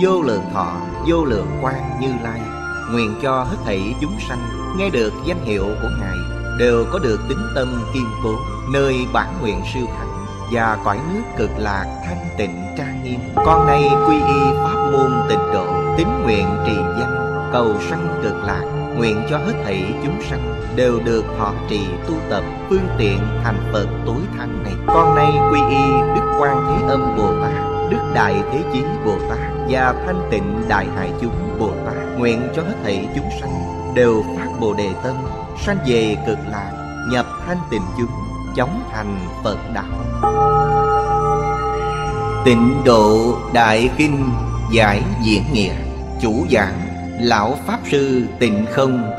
vô lượng thọ vô lượng quan như lai nguyện cho hết thảy chúng sanh nghe được danh hiệu của ngài đều có được tính tâm kiên cố nơi bản nguyện siêu thẳng và cõi nước cực lạc thanh tịnh trang nghiêm con nay quy y pháp môn tịnh độ tín nguyện trì danh cầu sanh cực lạc nguyện cho hết thảy chúng sanh đều được họ trì tu tập phương tiện thành phật tối thanh này con nay quy y đức quan thế âm bồ tát đức đại thế chí bồ tát và thanh tịnh đại hải chúng Bồ Tát nguyện cho hết thảy chúng sanh đều phát Bồ đề tâm, sanh về cực lạc, nhập thanh tịnh chúng, chóng thành Phật đạo. Tịnh độ đại kinh giải diễn nghĩa, chủ giảng lão pháp sư Tịnh Không,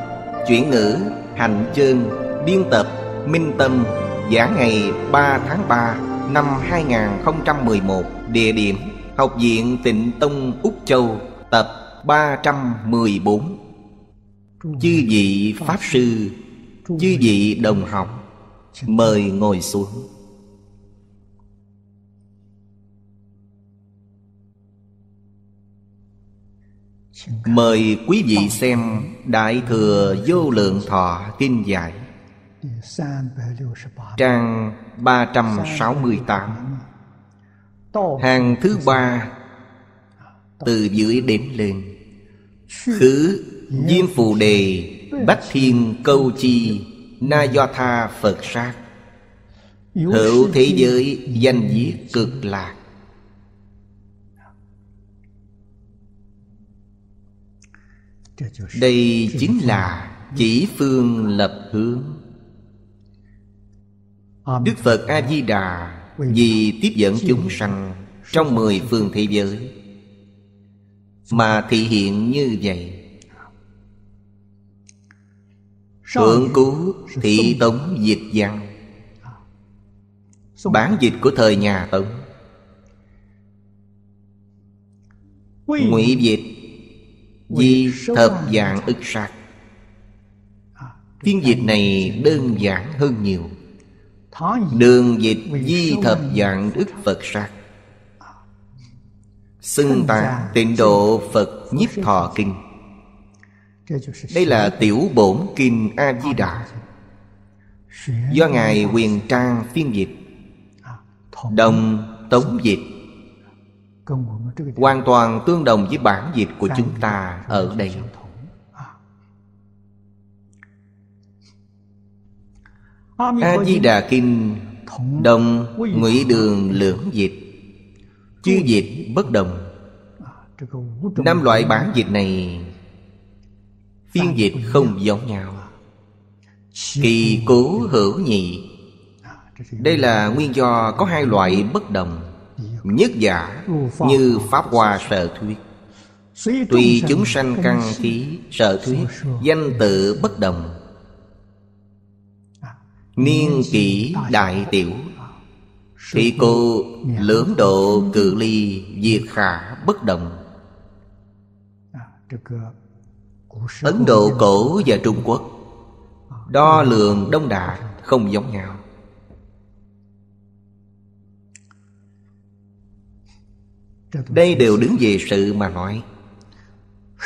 chuyển ngữ hành chương biên tập Minh Tâm, giảng ngày 3 tháng 3 năm 2011, địa điểm Học viện Tịnh Tông Úc Châu Tập 314 Chư vị Pháp Sư Chư vị Đồng Học Mời ngồi xuống Mời quý vị xem Đại Thừa Vô Lượng Thọ Kinh Giải Trang 368 hàng thứ ba từ dưới đến lên khứ diêm phù đề bách thiên câu chi na do tha phật sát hữu thế giới danh viết cực lạc đây chính là chỉ phương lập hướng đức phật a di đà vì tiếp dẫn chúng sanh Trong mười phương thế giới Mà thị hiện như vậy Thượng Cú Thị Tống dịch Văn Bản dịch của thời nhà Tống Ngụy dịch Di thập dạng ức sạc à, phiên dịch này đơn giản hơn nhiều Đường dịch di thập dạng Đức Phật sát Xưng tạc tịnh độ Phật nhiếp thọ kinh Đây là tiểu bổn kinh A-di-đà Do Ngài Quyền Trang phiên dịch à, Đồng tống dịch Hoàn toàn tương đồng với bản dịch của chúng ta ở đây a di đà kinh đồng ngụy đường lưỡng dịch chư dịch bất đồng à, năm loại bản dịch này phiên dịch không giống nhau kỳ cố hữu nhị à, đây là nguyên do có hai loại bất đồng Nhất giả như Pháp Hoa Sở Thuyết Tùy chúng sanh căn khí sở thuyết Danh tự bất đồng Niên kỷ đại tiểu Thì cô lưỡng độ cự ly Diệt khả bất động Ấn Độ cổ và Trung Quốc Đo lường đông đà không giống nhau Đây đều đứng về sự mà nói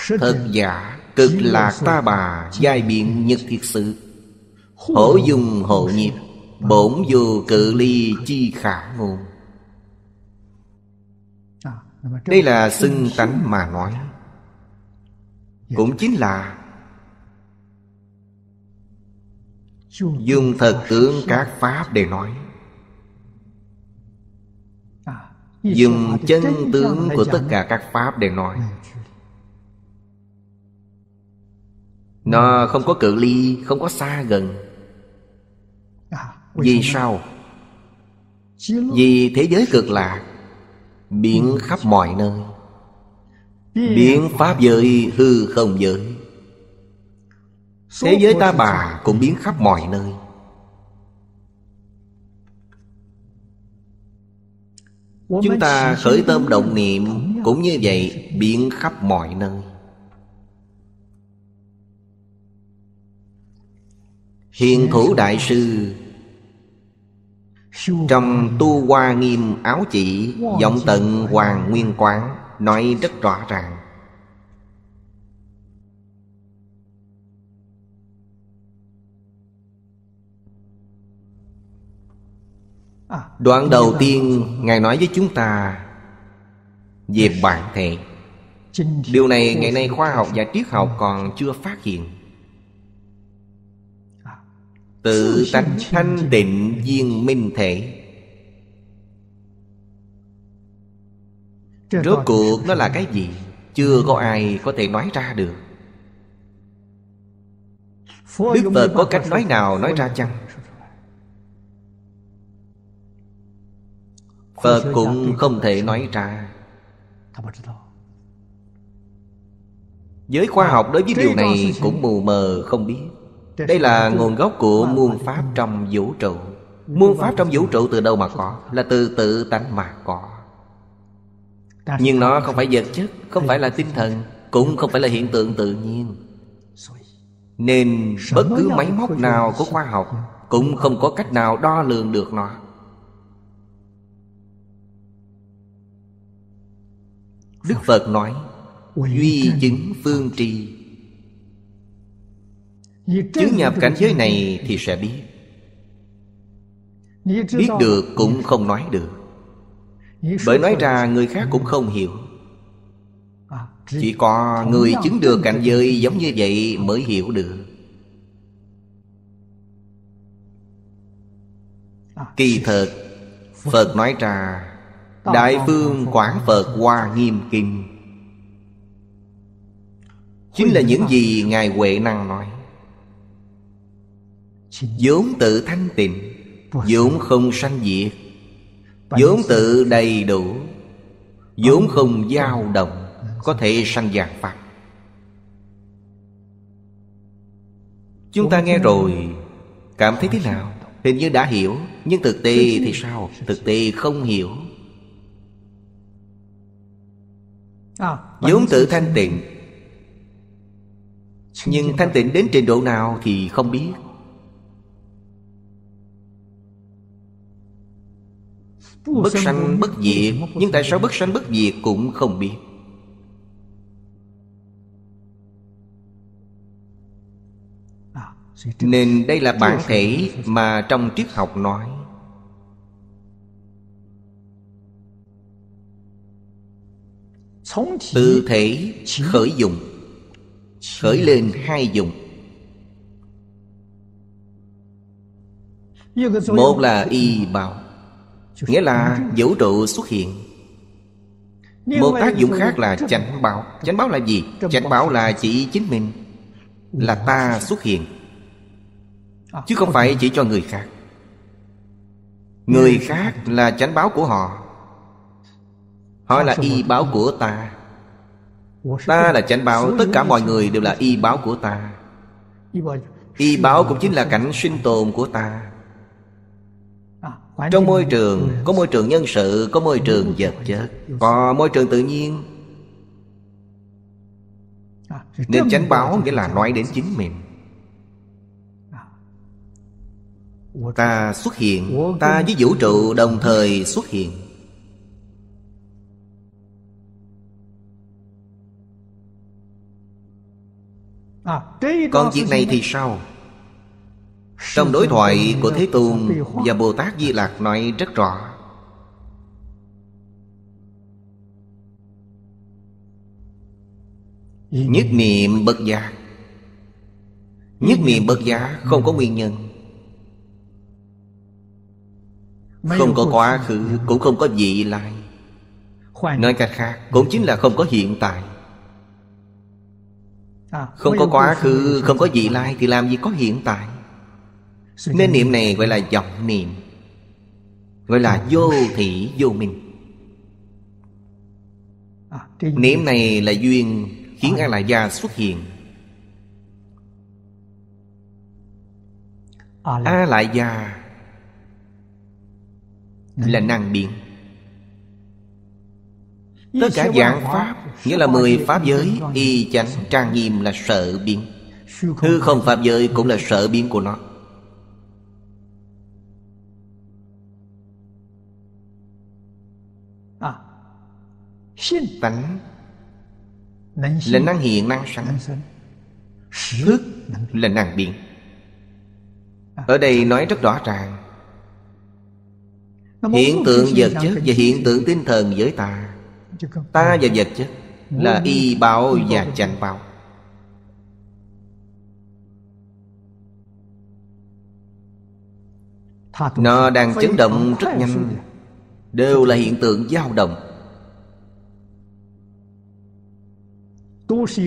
Thật giả cực lạc ta bà Giai biện nhất thiệt sự Hổ dùng hộ nhiếp Bổn vô cự ly chi khả ngôn à, Đây là xưng tánh mà nói dạ. Cũng chính là Dùng thật tướng các Pháp để nói à, Dùng chân tướng của tất cả các Pháp để nói dạ, Nó không có cự ly, không có xa gần À, Vì sao? Vì thế giới cực lạc Biến ừ. khắp mọi nơi Biến pháp giới hư không giới Thế giới ta bà cũng biến khắp mọi nơi Chúng ta khởi tâm động niệm Cũng như vậy biến khắp mọi nơi Hiền thủ đại sư trong tu hoa nghiêm áo chỉ Giọng tận hoàng nguyên quán Nói rất rõ ràng Đoạn đầu tiên Ngài nói với chúng ta Về bản thể Điều này ngày nay khoa học và triết học còn chưa phát hiện Tự tánh thanh định viên minh thể Rốt cuộc nó là cái gì Chưa có ai có thể nói ra được Đức Phật có cách nói nào nói ra chăng Phật cũng không thể nói ra Giới khoa học đối với điều này cũng mù mờ không biết đây là nguồn gốc của muôn pháp trong vũ trụ Muôn pháp trong vũ trụ từ đâu mà có Là từ tự tánh mà có Nhưng nó không phải vật chất Không phải là tinh thần Cũng không phải là hiện tượng tự nhiên Nên bất cứ máy móc nào của khoa học dạ. Cũng không có cách nào đo lường được nó Đức Phật nói Duy chứng phương trì Chứng nhập cảnh giới này thì sẽ biết Biết được cũng không nói được Bởi nói ra người khác cũng không hiểu Chỉ có người chứng được cảnh giới giống như vậy mới hiểu được Kỳ thật Phật nói ra Đại phương quảng Phật Hoa Nghiêm Kinh Chính là những gì Ngài Huệ Năng nói vốn tự thanh tịnh vốn không sanh diệt vốn tự đầy đủ vốn không dao động có thể sanh vàng phật. chúng ta nghe rồi cảm thấy thế nào hình như đã hiểu nhưng thực tế thì sao thực tế không hiểu vốn tự thanh tịnh nhưng thanh tịnh đến trình độ nào thì không biết Bất sanh bất diệt Nhưng tại sao bất sanh bất diệt cũng không biết à, Nên đây là bản thể mà trong triết học nói Từ thể khởi dùng Khởi lên hai dùng Một là y bào Nghĩa là vũ trụ xuất hiện Một tác dụng khác là chánh báo Chánh báo là gì? Chánh báo là chỉ chính mình Là ta xuất hiện Chứ không phải chỉ cho người khác Người khác là chánh báo của họ Họ là y báo của ta Ta là chánh báo Tất cả mọi người đều là y báo của ta Y báo cũng chính là cảnh sinh tồn của ta trong môi trường Có môi trường nhân sự Có môi trường vật chất Còn môi trường tự nhiên à, Nên chánh báo nghĩa là nói đến chính mình à. Ta xuất hiện Ta với vũ trụ đồng thời xuất hiện à, Còn việc này thì sao trong đối thoại của Thế Tôn và Bồ Tát Di Lạc nói rất rõ Nhất niệm bất giác Nhất niệm bất giác không có nguyên nhân Không có quá khứ Cũng không có vị lai Nói cách khác Cũng chính là không có hiện tại à, Không có quá khứ Không có vị lai Thì làm gì có hiện tại nên niệm này gọi là vọng niệm Gọi là vô thị vô minh à, Niệm này là duyên khiến A La Gia xuất hiện à, A La Gia dạ. là năng biện Tất cả dạng pháp Nghĩa là mười pháp giới Y chánh trang nghiêm là sợ biến Hư không pháp giới cũng là sợ biến của nó tánh là năng hiện năng sẵn thức là năng biến à, ở đây nói rất rõ ràng hiện tượng vật chất và hiện tượng tinh thần với ta ta và vật chất là y báo và chẳng báo nó đang chấn động rất nhanh đều là hiện tượng dao động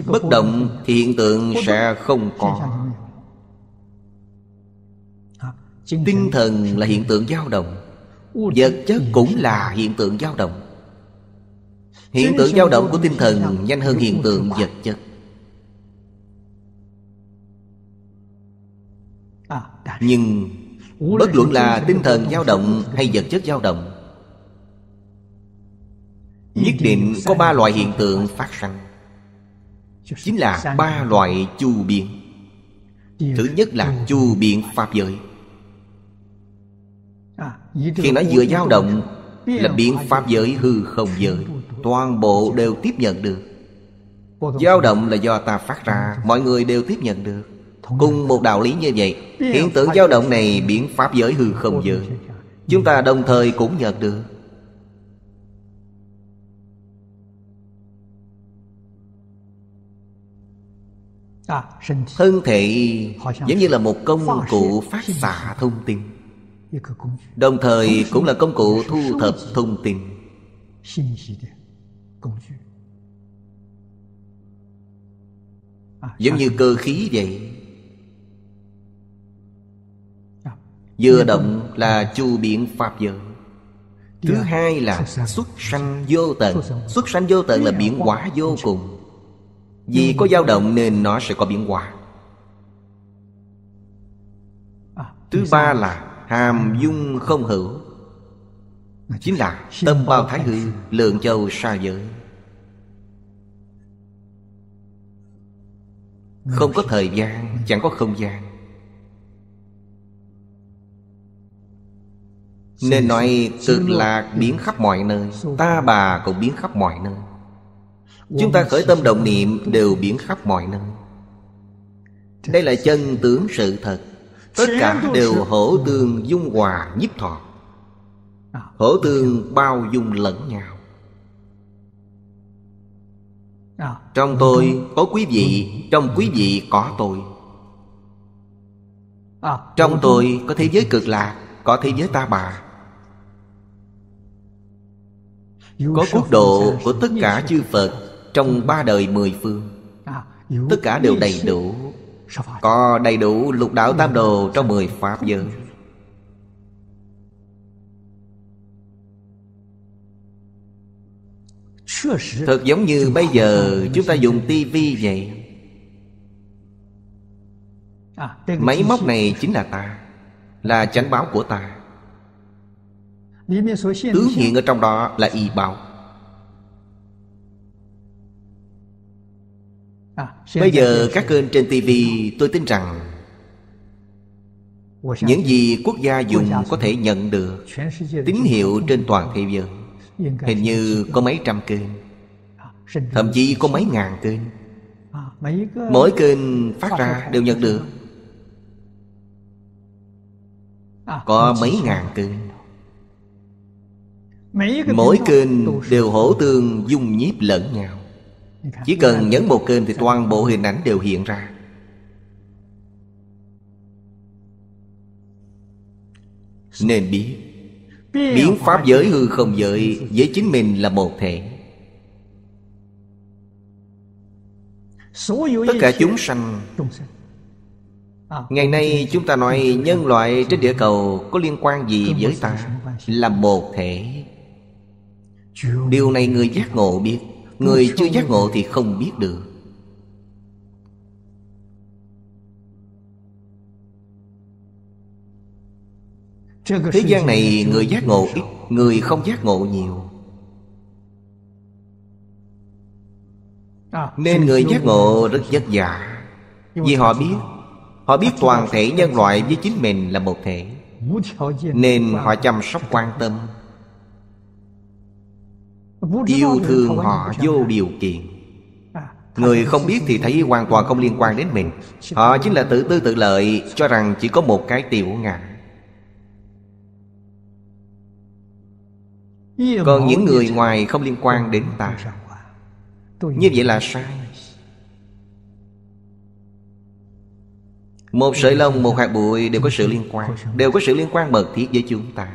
bất động thì hiện tượng sẽ không có tinh thần là hiện tượng dao động vật chất cũng là hiện tượng dao động hiện tượng dao động của tinh thần nhanh hơn hiện tượng vật chất nhưng bất luận là tinh thần dao động hay vật chất dao động nhất định có ba loại hiện tượng phát sinh chính là ba loại chu biến thứ nhất là chu biến pháp giới à, khi nói vừa dao động là biến pháp giới hư không giới toàn bộ đều tiếp nhận được dao động là do ta phát ra mọi người đều tiếp nhận được cùng một đạo lý như vậy hiện tượng dao động này biến pháp giới hư không giới chúng ta đồng thời cũng nhận được À, thân thể giống như là một công cụ phát xạ thông tin đồng thời cũng là công cụ thu thập thông tin à, giống như cơ khí vậy à, vừa động là chu biện pháp giới thứ dạ. hai là xuất sanh vô tận xuất sanh vô tận là biển quả vô cùng vì có dao động nên nó sẽ có biến hóa à, Thứ ba là hàm dung không hữu Chính là tâm bao thái hư Lượng châu xa giới Không có thời gian Chẳng có không gian Nên nói cực lạc biến khắp mọi nơi Ta bà cũng biến khắp mọi nơi Chúng ta khởi tâm động niệm đều biến khắp mọi nơi Đây là chân tướng sự thật Tất cả đều hổ tương dung hòa nhiếp thọ Hổ tương bao dung lẫn nhau Trong tôi có quý vị Trong quý vị có tôi Trong tôi có thế giới cực lạc Có thế giới ta bà Có quốc độ của tất cả chư Phật trong ba đời mười phương à, tất cả đều đầy đủ có đầy đủ lục đạo tam đồ trong mười pháp giới Thật giống như bây giờ chúng ta dùng tivi vậy à, Máy móc này chính là ta Là chánh báo của ta Tướng hiện ở trong đó là y báo À, Bây giờ các kênh trên TV tôi tin rằng Những gì quốc gia dùng có thể nhận được Tín hiệu trên toàn thế giới Hình như có mấy trăm kênh à, Thậm chí có mấy ngàn kênh à, Mỗi kênh phát ra đều nhận được Có mấy ngàn kênh Mỗi kênh đều hổ tương dung nhiếp lẫn nhau chỉ cần vâng. nhấn một kênh thì dạ. toàn bộ hình ảnh đều hiện ra Nên biết Biến pháp giới hư không giới Với chính mình là một thể Tất cả chúng sanh à. Ngày nay chúng ta nói nhân loại trên địa cầu có liên quan gì với ta Là một thể Điều này người giác ngộ biết Người chưa giác ngộ thì không biết được Thế gian này người giác ngộ ít Người không giác ngộ nhiều Nên người giác ngộ rất vất vả Vì họ biết Họ biết toàn thể nhân loại với chính mình là một thể Nên họ chăm sóc quan tâm Yêu thương họ vô điều kiện à, Người không biết thì thấy hoàn toàn không liên quan đến mình Họ chính là tự tư tự lợi Cho rằng chỉ có một cái tiểu ngã Còn những người ngoài không liên quan đến ta Như vậy là sai Một sợi lông, một hạt bụi đều có sự liên quan Đều có sự liên quan mật thiết với chúng ta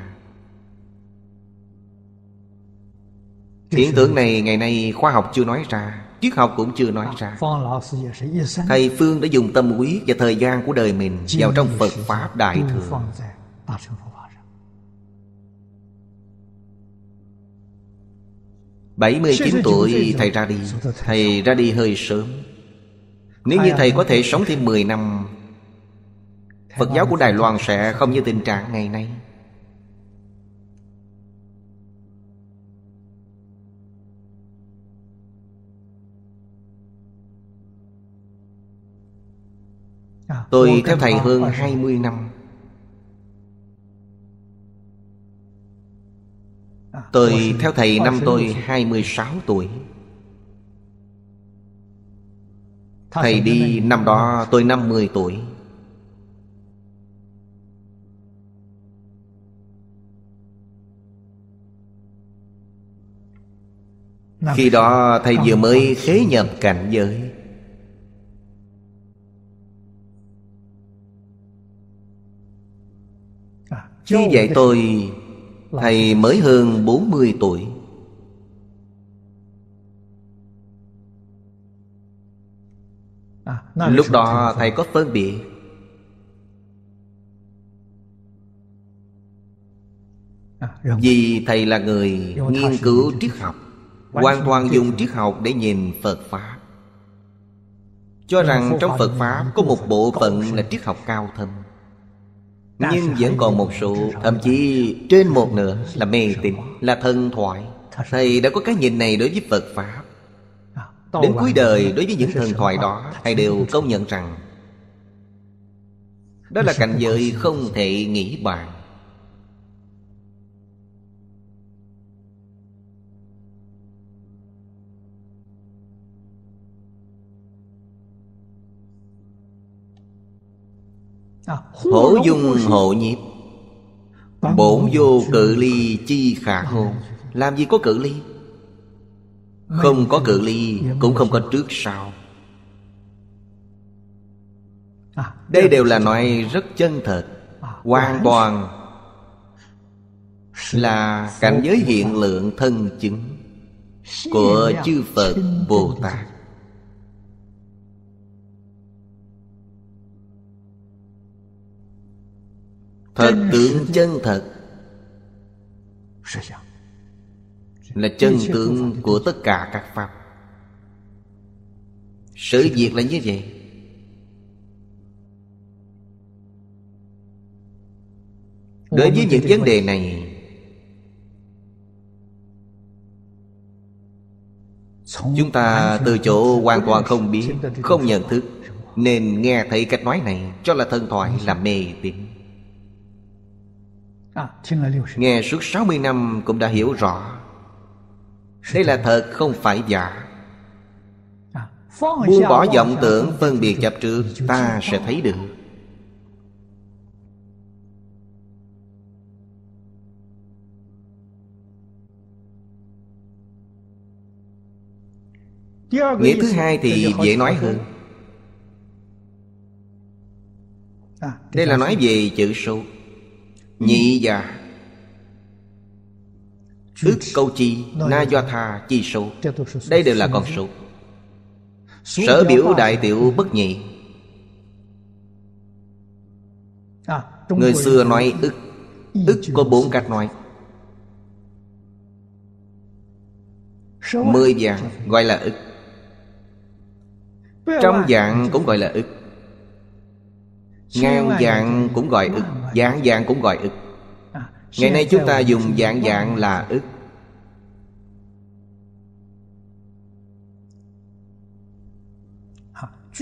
Hiện tượng này ngày nay khoa học chưa nói ra Triết học cũng chưa nói ra Thầy Phương đã dùng tâm quý và thời gian của đời mình Vào trong Phật Pháp Đại Thừa bảy mươi chín tuổi thầy ra đi Thầy ra đi hơi sớm Nếu như thầy có thể sống thêm mười năm Phật giáo của Đài Loan sẽ không như tình trạng ngày nay Tôi theo à, thầy hơn 20 năm Tôi theo thầy năm tôi 26 tuổi Thầy đi năm đó tôi 50 tuổi Khi đó thầy vừa mới khế nhập cảnh giới Như vậy tôi Thầy mới hơn 40 tuổi à, Lúc đó thầy có phân biệt à, Vì thầy là người nghiên cứu triết học Hoàn toàn dùng triết học để nhìn Phật Pháp Cho rằng trong Phật Pháp có một bộ phận là triết học cao thâm nhưng vẫn còn một số Thậm chí trên một nửa là mê tín Là thần thoại Thầy đã có cái nhìn này đối với Phật Pháp à, Đến cuối đời đối với những thần thoại đó Thầy đều công nhận rằng Đó là cảnh giới không thể nghĩ bàn À, hổ dung hộ nhiếp Bổn vô cự ly chi khả à, hôn à, Làm gì có cự ly Không có cự ly Cũng không có trước sau Đây đều là nói rất chân thật Hoàn toàn Là cảnh giới hiện lượng thân chứng Của chư Phật Bồ Tát Thật tướng chân thật Là chân tướng của tất cả các Pháp Sự việc là như vậy Đối với những vấn đề này Chúng ta từ chỗ hoàn toàn không biết Không nhận thức Nên nghe thấy cách nói này Cho là thần thoại là mê tín À, Nghe suốt 60 năm cũng đã hiểu rõ Đây là thật không phải giả à, Buông bỏ vọng tưởng phân biệt chập trước Ta sẽ thấy được Nghĩa thứ hai thì dễ nói hơn à, Đây là nói về chữ số Nhị già Ước câu chi Na do tha chi số Đây đều là con số Sở biểu đại tiểu bất nhị à, Người xưa nói ức Ức có bốn cách nói Mười vàng gọi là ức Trăm dạng cũng gọi là ức Ngàn dạng cũng gọi ức Dạng dạng cũng gọi ức Ngày nay chúng ta dùng dạng dạng là ức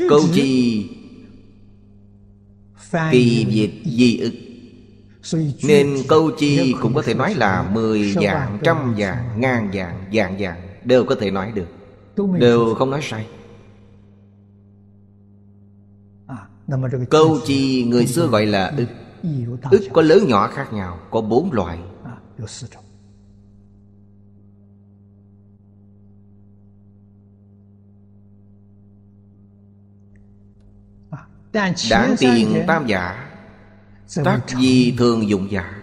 Câu chi Kỳ dịch di ức Nên câu chi cũng có thể nói là Mười dạng, trăm dạng, ngàn dạng, dạng dạng Đều có thể nói được Đều không nói sai Câu chi người xưa gọi là ức Ức có lớn nhỏ khác nhau Có bốn loại à, à, Đảng tiền tam giả Tác gì thường dụng giả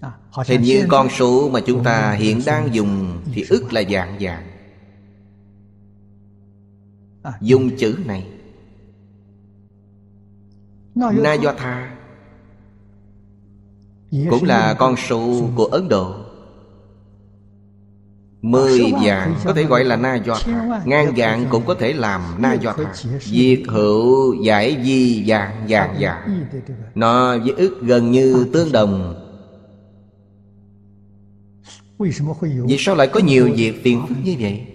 à, Hình như con số mà chúng ta hiện đang dùng Thì ức là dạng dạng À, dùng chữ này na do tha cũng là con số của ấn độ Mười vạn có thể gọi là na do tha Ngang dạng cũng có thể làm na do tha Diệt hữu giải di vàng vàng vàng Nó với ức gần như tương đồng Vì sao lại có nhiều việc tiền như vậy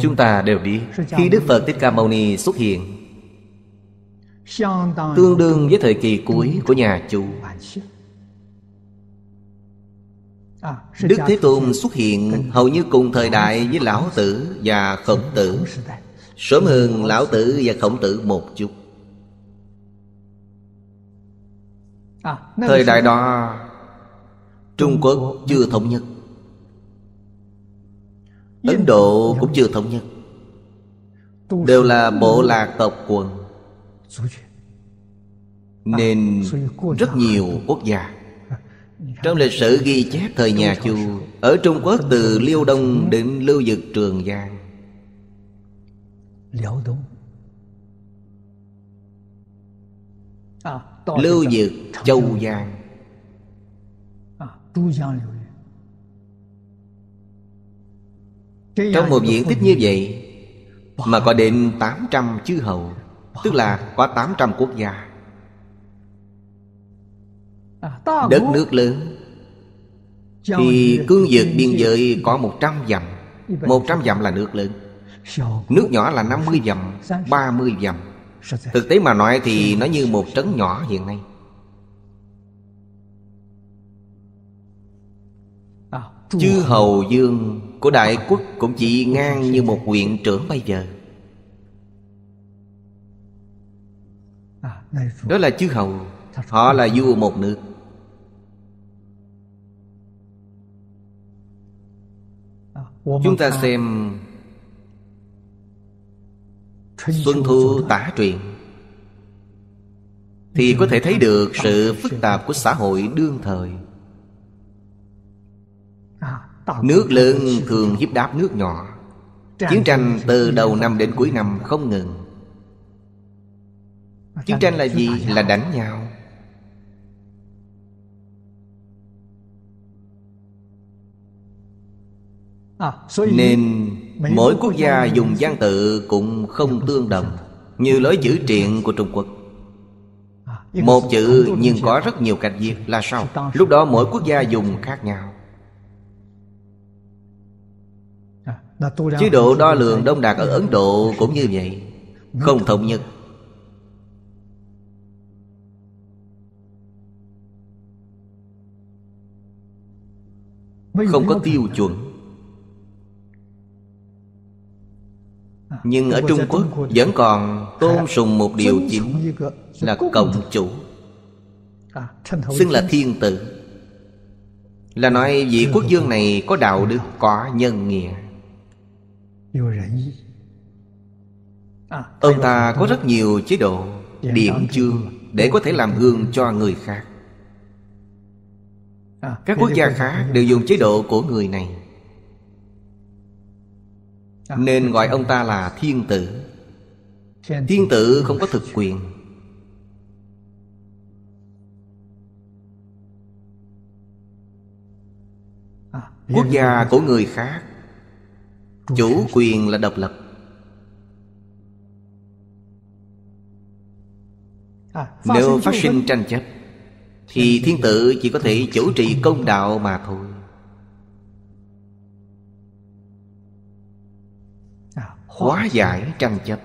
Chúng ta đều biết Khi Đức Phật Thích Ca Mâu Ni xuất hiện Tương đương với thời kỳ cuối của nhà Chu Đức Thế Tôn xuất hiện hầu như cùng thời đại với Lão Tử và Khổng Tử Sớm hơn Lão Tử và Khổng Tử một chút Thời đại đó Trung Quốc chưa thống nhất Ấn Độ cũng chưa thống nhất Đều là bộ lạc tộc quần Nên à, rất nhiều quốc gia Trong lịch sử ghi chép thời nhà Chu Ở Trung Quốc từ Liêu Đông đến Lưu Dực Trường Giang à, à, Lưu Dực Châu Giang Trong một diện tích như vậy Mà có đến 800 chư hầu Tức là có 800 quốc gia à, Đất nước lớn Thì cương vực biên giới có 100 dặm 100 dặm là nước lớn Nước nhỏ là 50 dặm 30 dặm Thực tế mà nói thì nó như một trấn nhỏ hiện nay à, Chư Hầu Dương của đại quốc cũng chỉ ngang như một huyện trưởng bây giờ Đó là chư hầu Họ là vua một nước Chúng ta xem Xuân Thu tả truyện Thì có thể thấy được sự phức tạp của xã hội đương thời Nước lớn thường hiếp đáp nước nhỏ Chiến tranh từ đầu năm đến cuối năm không ngừng Chiến tranh là gì? Là đánh nhau à, Nên mỗi quốc gia dùng văn tự cũng không tương đồng Như lối giữ triện của Trung Quốc à, Một chữ nhưng có rất nhiều cách viết là sao? Lúc đó mỗi quốc gia dùng khác nhau Chế độ đo lường đông đạt ở Ấn Độ cũng như vậy Không thống nhất Không có tiêu chuẩn à, Nhưng ở Trung Quốc vẫn còn tôn sùng một điều chính Là cộng chủ à, Xưng là thiên tử Là nói vị quốc dương này có đạo ừ. đức, có nhân nghĩa À, ông ta có rất nhiều chế độ dạ, Điện chương Để có thể làm gương cho người khác à, Các quốc gia khác đều dùng chế độ của người này à, Nên gọi ông ta là thiên tử Thiên tử không có thực quyền Quốc gia của người khác chủ quyền là độc lập à, nếu phát sinh tranh chấp thì thiên tử chỉ có thể chủ trì công đạo mà thôi à, hóa giải tranh chấp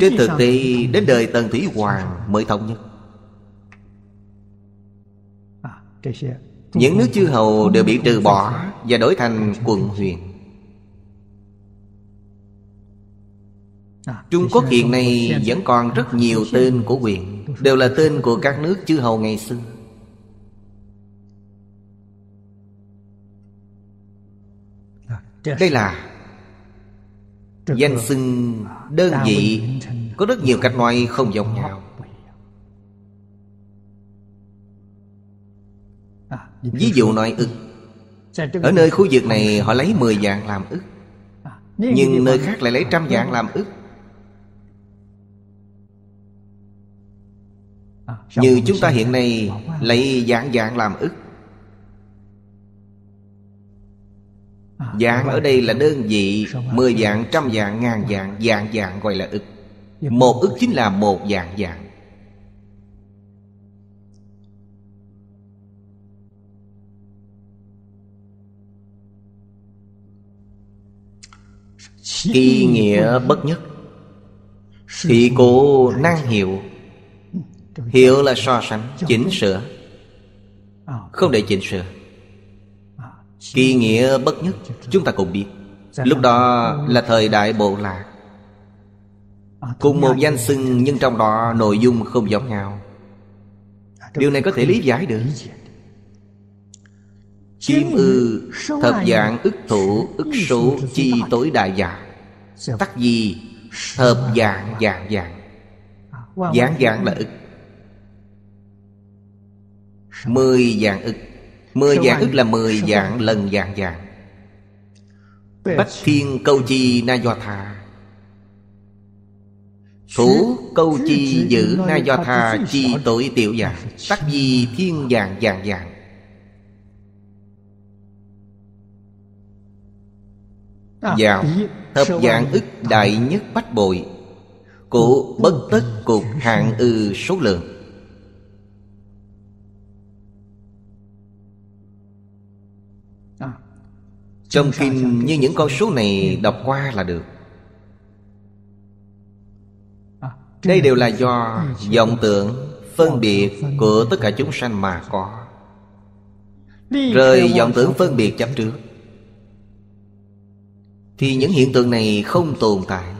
trên thực tế đến đời tần thủy hoàng mới thống nhất những nước chư hầu đều bị trừ bỏ và đổi thành quận huyện Trung Quốc hiện nay vẫn còn rất nhiều tên của huyện Đều là tên của các nước chư hầu ngày xưa Đây là Danh xưng đơn vị Có rất nhiều cách nói không giống nhau Ví dụ nói ức Ở nơi khu vực này họ lấy 10 dạng làm ức à, Nhưng nơi khác lại lấy trăm dạng làm ức à, Như chúng ta hiện nay lấy dạng dạng làm ức Dạng à, ở đây là đơn vị Mười dạng, trăm dạng, ngàn dạng Dạng dạng gọi là ức Một ức chính là một dạng dạng Kỳ nghĩa bất nhất thì cố năng hiệu Hiệu là so sánh, chỉnh sửa Không để chỉnh sửa Kỳ nghĩa bất nhất Chúng ta cùng biết Lúc đó là thời đại bộ lạc Cùng một danh xưng Nhưng trong đó nội dung không giống nhau Điều này có thể lý giải được Kim ư thập dạng ức thủ Ức số chi tối đại giả Tắc gì Hợp dạng dạng dạng Dạng dạng là ức Mười dạng ức Mười dạng ức là mười dạng lần dạng dạng Bách thiên câu chi na do tha Thủ câu chi giữ na do tha chi tội tiểu dạng Tắc gì thiên dạng dạng dạng vào thập dạng ức đại nhất bách bội của bất tất cục hạng ư số lượng à, trong kinh như những con số này đọc qua là được à, đây đều là do vọng tưởng phân biệt của tất cả chúng sanh mà có Rời vọng tưởng phân biệt chấp trước thì những hiện tượng này không tồn tại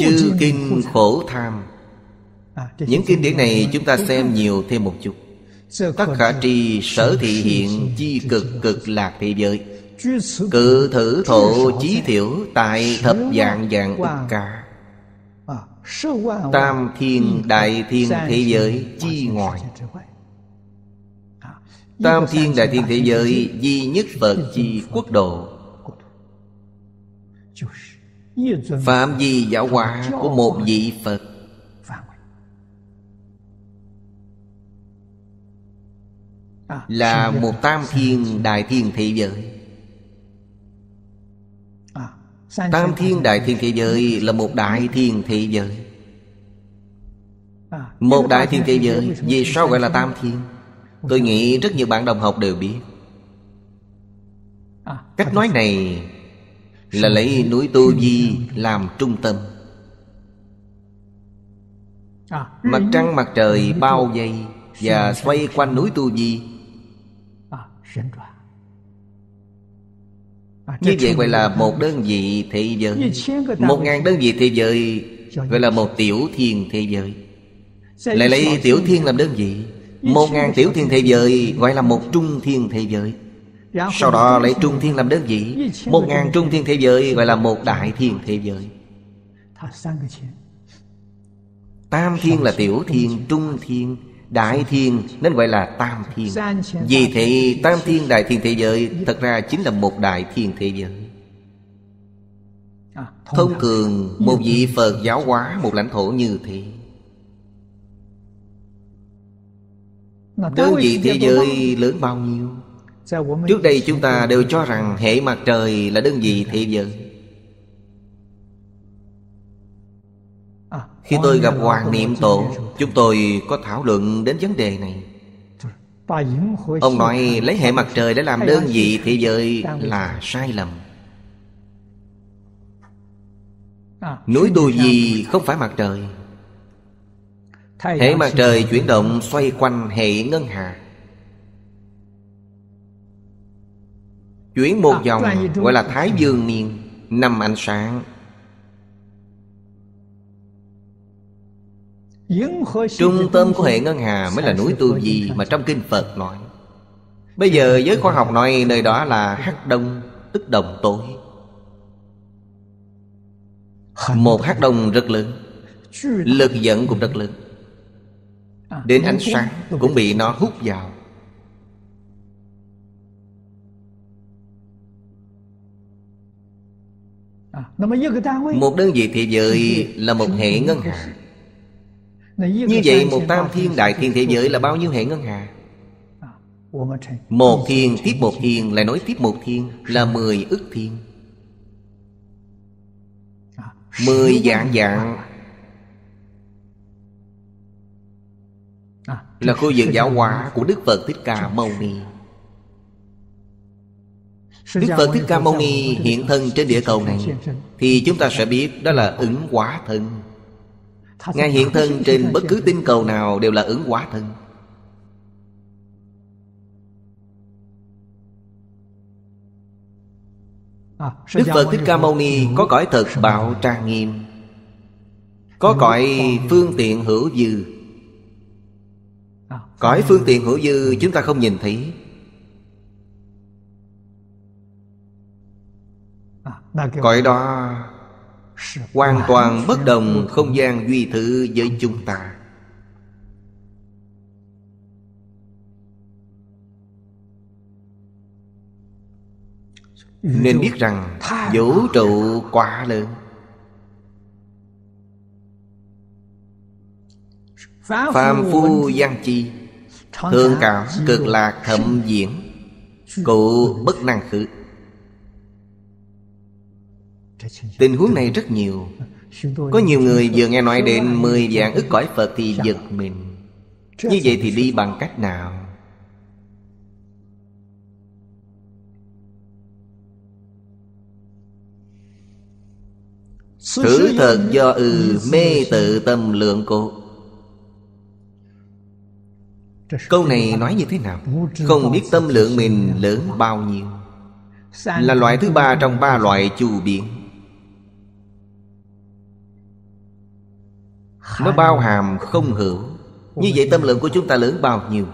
chư kinh khổ tham à, những kinh điển này chúng ta xem nhiều thêm một chút Tất khả tri sở thị hiện chi cực cực lạc thế giới Cự thử thổ chí thiểu tại thập dạng dạng ức cả à, Tam thiên đại thiên thế giới chi ngoại Tam thiên đại thiên thế giới Duy nhất Phật chi quốc độ Phạm di giáo hóa của một vị Phật Là một tam thiên đại thiên thế giới à, Tam thiên đại thiên thế giới là một đại thiên thế giới Một đại thiên thế giới Vì sao gọi là tam thiên Tôi nghĩ rất nhiều bạn đồng học đều biết à, Cách nói này Là lấy núi Tu Di làm trung tâm à, Mặt trăng mặt trời bao vây Và xoay quanh núi Tu Di à, Như vậy gọi là một đơn vị thế giới Một ngàn đơn vị thế giới Gọi là một tiểu thiên thế giới Lại lấy tiểu thiên làm đơn vị một ngàn tiểu thiên thế giới Gọi là một trung thiên thế giới Sau đó lấy trung thiên làm đơn vị Một ngàn trung thiên thế giới Gọi là một đại thiên thế giới Tam thiên là tiểu thiên Trung thiên Đại thiên nên gọi là tam thiên Vì thế tam thiên đại thiên thế giới Thật ra chính là một đại thiên thế giới Thông cường một vị Phật giáo hóa Một lãnh thổ như thế Đơn vị thế giới lớn bao nhiêu Trước đây chúng ta đều cho rằng hệ mặt trời là đơn vị thế giới à, Khi tôi gặp Hoàng Niệm Tổ Chúng tôi có thảo luận đến vấn đề này Ông nói lấy hệ mặt trời để làm đơn vị thế giới là sai lầm à, Núi Tu gì không phải mặt trời Hệ mặt trời chuyển động xoay quanh hệ ngân hà Chuyển một vòng gọi là Thái Dương Niên Năm ánh sáng Trung tâm của hệ ngân hà mới là núi tu di mà trong kinh Phật nói Bây giờ giới khoa học nói nơi đó là hắc đông tức đồng tối Một hắc đông rất lớn Lực dẫn cũng rất lớn À, Đến ánh sáng cũng bị nó hút vào à, Một đơn vị thế giới là một hệ ngân hà Như vậy một tam thiên đại thiên thế giới là bao nhiêu hệ ngân hà? À, một thiên tiếp một thiên lại nói tiếp một thiên là mười ức thiên Mười dạng dạng Là khu vực giáo hóa của Đức Phật Thích Ca Mâu Ni Đức Phật Thích Ca Mâu Ni hiện thân trên địa cầu này Thì chúng ta sẽ biết đó là ứng hóa thân Ngài hiện thân trên bất cứ tinh cầu nào đều là ứng hóa thân Đức Phật Thích Ca Mâu Ni có cõi thật bạo trang nghiêm Có cõi phương tiện hữu dư Cõi phương tiện hữu dư chúng ta không nhìn thấy à, Cõi đó Hoàn toàn bất đồng không gian duy thứ với chúng ta Nên biết rằng vũ trụ quá lớn Phạm phu gian chi Thương cảm cực lạc thậm diễn Cụ bất năng khử Tình huống này rất nhiều Có nhiều người vừa nghe nói đến mười vạn ức cõi Phật thì dạ. giật mình Như vậy thì đi bằng cách nào? Thử thật do ừ mê tự tâm lượng cột câu này nói như thế nào không biết tâm lượng mình lớn bao nhiêu là loại thứ ba trong ba loại chu biến nó bao hàm không hữu như vậy tâm lượng của chúng ta lớn bao nhiêu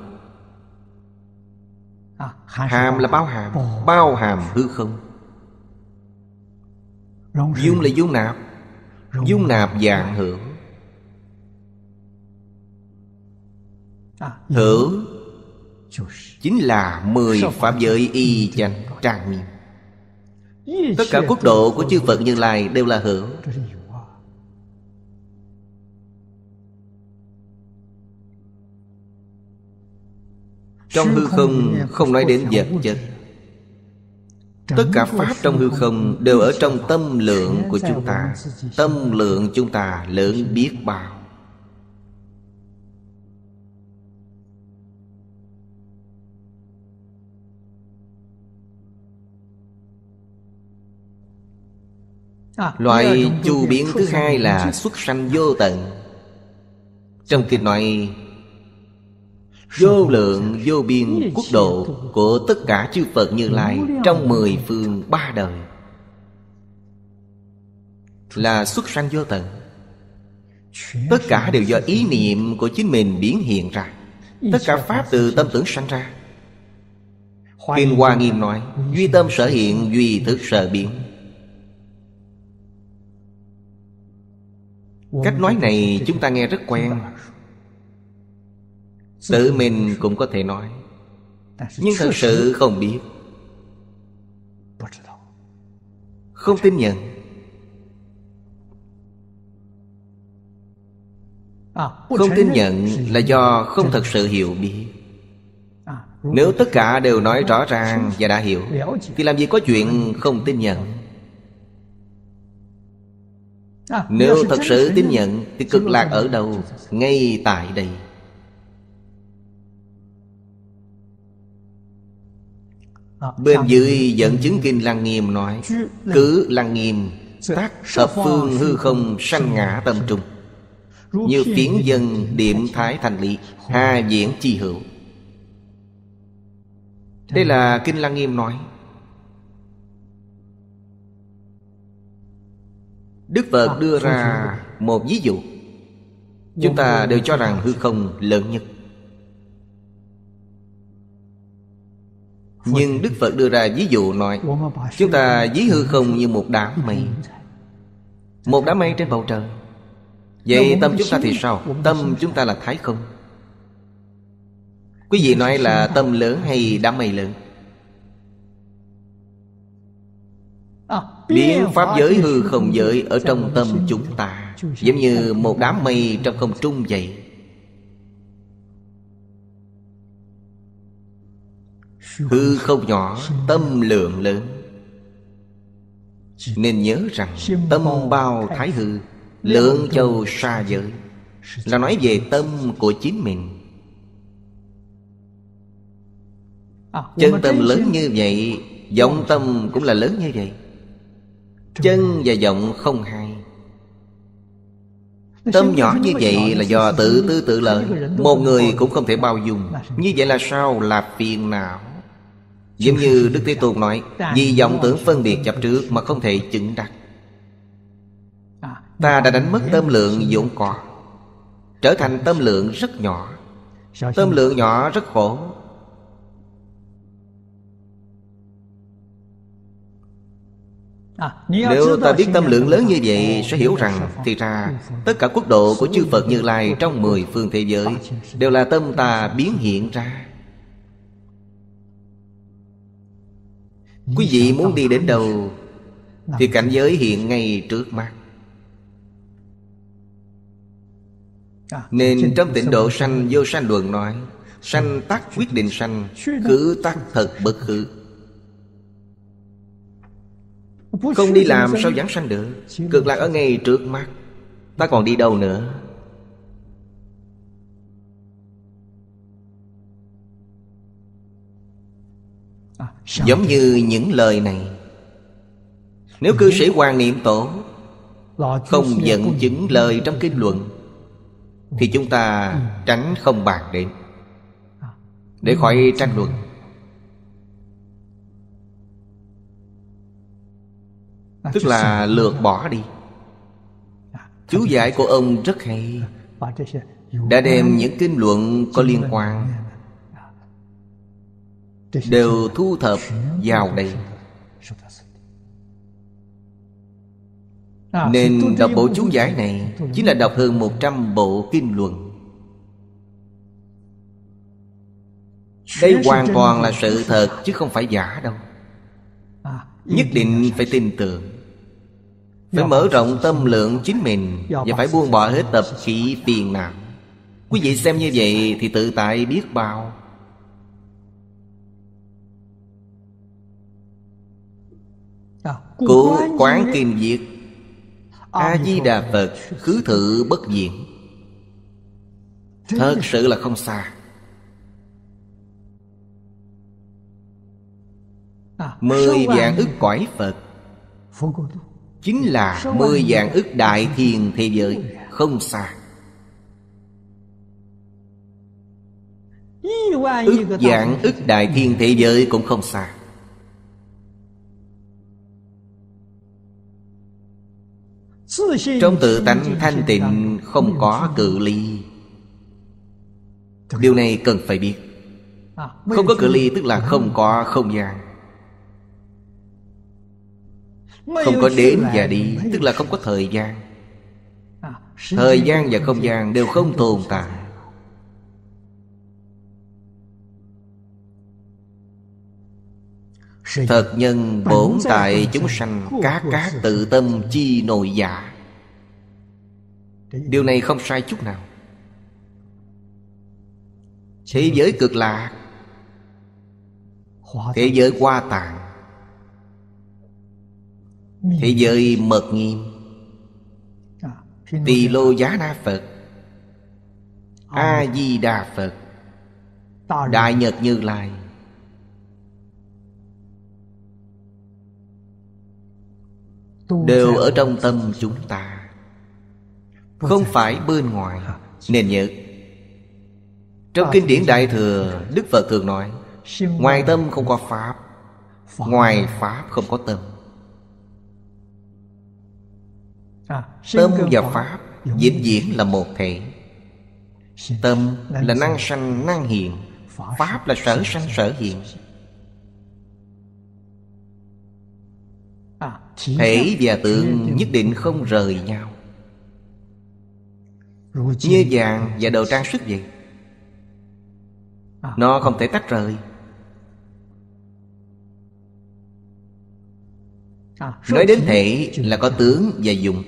hàm là bao hàm bao hàm hư không dung là dung nạp dung nạp dạng hữu À, hữu Chính là mười Pháp giới y chánh trang nghiêm Tất cả quốc độ của chư Phật Như Lai đều là hữu Trong hư không không nói đến vật chất Tất cả Pháp trong hư không đều ở trong tâm lượng của chúng ta Tâm lượng chúng ta lượng biết bao À, Loại chu biến thứ hai là xuất sanh vô tận Trong kinh nói Vô lượng vô biên quốc độ Của tất cả chư Phật Như Lai Trong mười phương ba đời Là xuất sanh vô tận Tất cả đều do ý niệm của chính mình biến hiện ra Tất cả Pháp từ tâm tưởng sanh ra Kinh Hoa Nghiêm nói Duy tâm sở hiện, duy thức sở biến cách nói này chúng ta nghe rất quen tự mình cũng có thể nói nhưng thật sự không biết không tin nhận à, không tin nhận là do không thật sự hiểu biết à, nếu tất cả đều nói rõ ràng và đã hiểu thì làm gì có chuyện không tin nhận À, Nếu thật sự tin nhận Thì cực lạc ở đâu Ngay tại đây à, Bên dưới dẫn chứng Kinh Lăng Nghiêm nói Cứ Lăng Nghiêm Tác thập phương hư không sanh ngã tâm trung Như kiến dân điểm thái thành lý Hà diễn chi hữu Đây là Kinh Lăng Nghiêm nói Đức Phật đưa ra một ví dụ Chúng ta đều cho rằng hư không lớn nhất Nhưng Đức Phật đưa ra ví dụ nói Chúng ta ví hư không như một đám mây Một đám mây trên bầu trời Vậy tâm chúng ta thì sao? Tâm chúng ta là thái không Quý vị nói là tâm lớn hay đám mây lớn? biến pháp giới hư không giới ở trong tâm chúng ta giống như một đám mây trong không trung vậy hư không nhỏ tâm lượng lớn nên nhớ rằng tâm bao thái hư lượng châu xa giới là nói về tâm của chính mình à, chân tâm lớn như vậy vọng tâm cũng là lớn như vậy Chân và giọng không hay Tâm nhỏ như vậy là do tự tư tự lợi Một người cũng không thể bao dung Như vậy là sao? Là phiền não Giống như Đức Thế Tôn nói Vì vọng tưởng phân biệt chấp trước Mà không thể chứng đắc à, Ta đã đánh mất tâm lượng vốn có Trở thành tâm lượng rất nhỏ Tâm lượng nhỏ rất khổ À, Nếu ta biết tâm lượng lớn như vậy Sẽ hiểu rằng Thì ra tất cả quốc độ của chư Phật Như Lai Trong mười phương thế giới Đều là tâm ta biến hiện ra Quý vị muốn đi đến đâu Thì cảnh giới hiện ngay trước mắt à, Nên trong tịnh độ sanh Vô sanh luận nói Sanh tắc quyết định sanh Khứ tắc thật bất khứ không đi làm sao giảng sanh được Cực lạc ở ngay trước mắt Ta còn đi đâu nữa Giống như những lời này Nếu cư sĩ Hoàng Niệm Tổ Không dẫn chứng lời trong kinh luận Thì chúng ta tránh không bàn đến Để khỏi tranh luận tức là lược bỏ đi dạ, chú giải của ông rất hay dạ, đã đem những kinh luận có liên quan dạ. đều thu thập vào đây à, nên đọc bộ chú giải này Chính là đọc hơn 100 bộ kinh luận Đây hoàn toàn là sự thật Chứ không phải giả đâu à, Nhất định phải tin tưởng phải mở rộng tâm lượng chính mình Và phải buông bỏ hết tập khí phiền não Quý vị xem như vậy thì tự tại biết bao à, Cụ quán kim diệt à, A-di-đà Phật Khứ thử bất diện Thật sự là không xa à, Mười vạn ức cõi Phật Chính là mười dạng ức đại thiên thế giới Không xa ức dạng ức đại thiên thế giới cũng không xa Trong tự tánh thanh tịnh không có cự ly Điều này cần phải biết à, Không có cự ly tức là không có không gian không có đến và đi Tức là không có thời gian à, Thời gian và không gian đều không tồn tại Thật nhân bổn tại chúng sanh Cá cá tự tâm chi nội giả dạ. Điều này không sai chút nào Thế giới cực lạc Thế giới hoa tạng Ừ. Thế giới mật nghiêm Tỳ dạ, Lô Giá na Phật ờ. A-di-đà Phật Đại Nhật Như Lai Đều ở trong tâm chúng ta Không phải bên ngoài dạ. Nên nhớ Trong dạ, kinh điển Đại Thừa Đức Phật thường nói Ngoài tâm không có Pháp Ngoài Pháp không có tâm À, Tâm và Pháp diễn diễn là một thể Tâm là năng sanh năng hiện Pháp là sở sanh sở hiện à, Thể và tượng nhất định không rời nhau Như vàng và đồ trang sức vậy à. Nó không thể tách rời Nói đến thể là có tướng và dùng.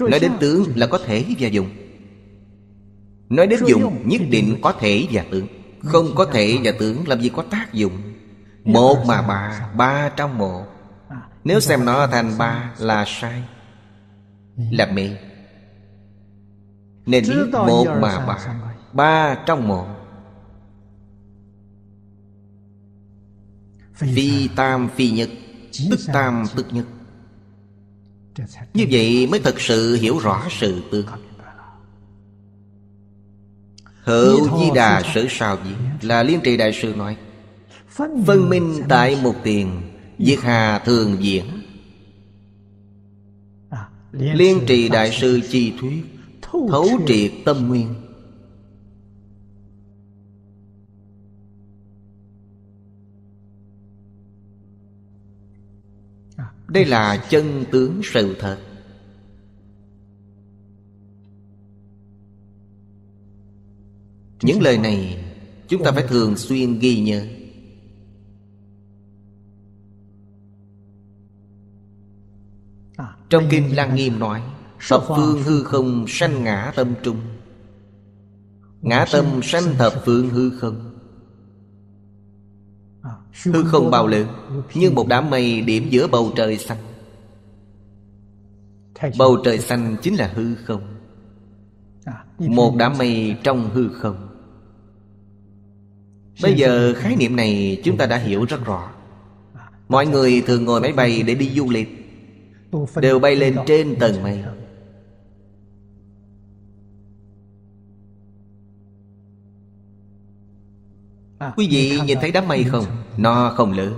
Nói đến tướng là có thể và dùng Nói đến dùng nhất định có thể và tướng Không có thể và tướng làm gì có tác dụng dạ, Một mà ba, ba trong một à, Nếu xem nó thành ba là sai ừ. Là mê Nên biết một mà ba Ba trong một Phi tam phi nhật Tức tam tức nhật như vậy mới thật sự hiểu rõ sự tương Hữu Di Đà Sử Sao Di Là Liên Trì Đại Sư nói Phân minh tại một tiền Diệt Hà Thường Diễn à, Liên Trì Đại Sư chi thuyết Thấu triệt tâm nguyên Đây là chân tướng sự thật Những lời này Chúng ta phải thường xuyên ghi nhớ Trong kinh Lăng Nghiêm nói Thập phương hư không sanh ngã tâm trung Ngã tâm sanh thập phương hư không Hư không bao lớn Như một đám mây điểm giữa bầu trời xanh Bầu trời xanh chính là hư không Một đám mây trong hư không Bây giờ khái niệm này chúng ta đã hiểu rất rõ Mọi người thường ngồi máy bay để đi du lịch Đều bay lên trên tầng mây À, Quý vị nhìn thấy đám mây không? Nó không lớn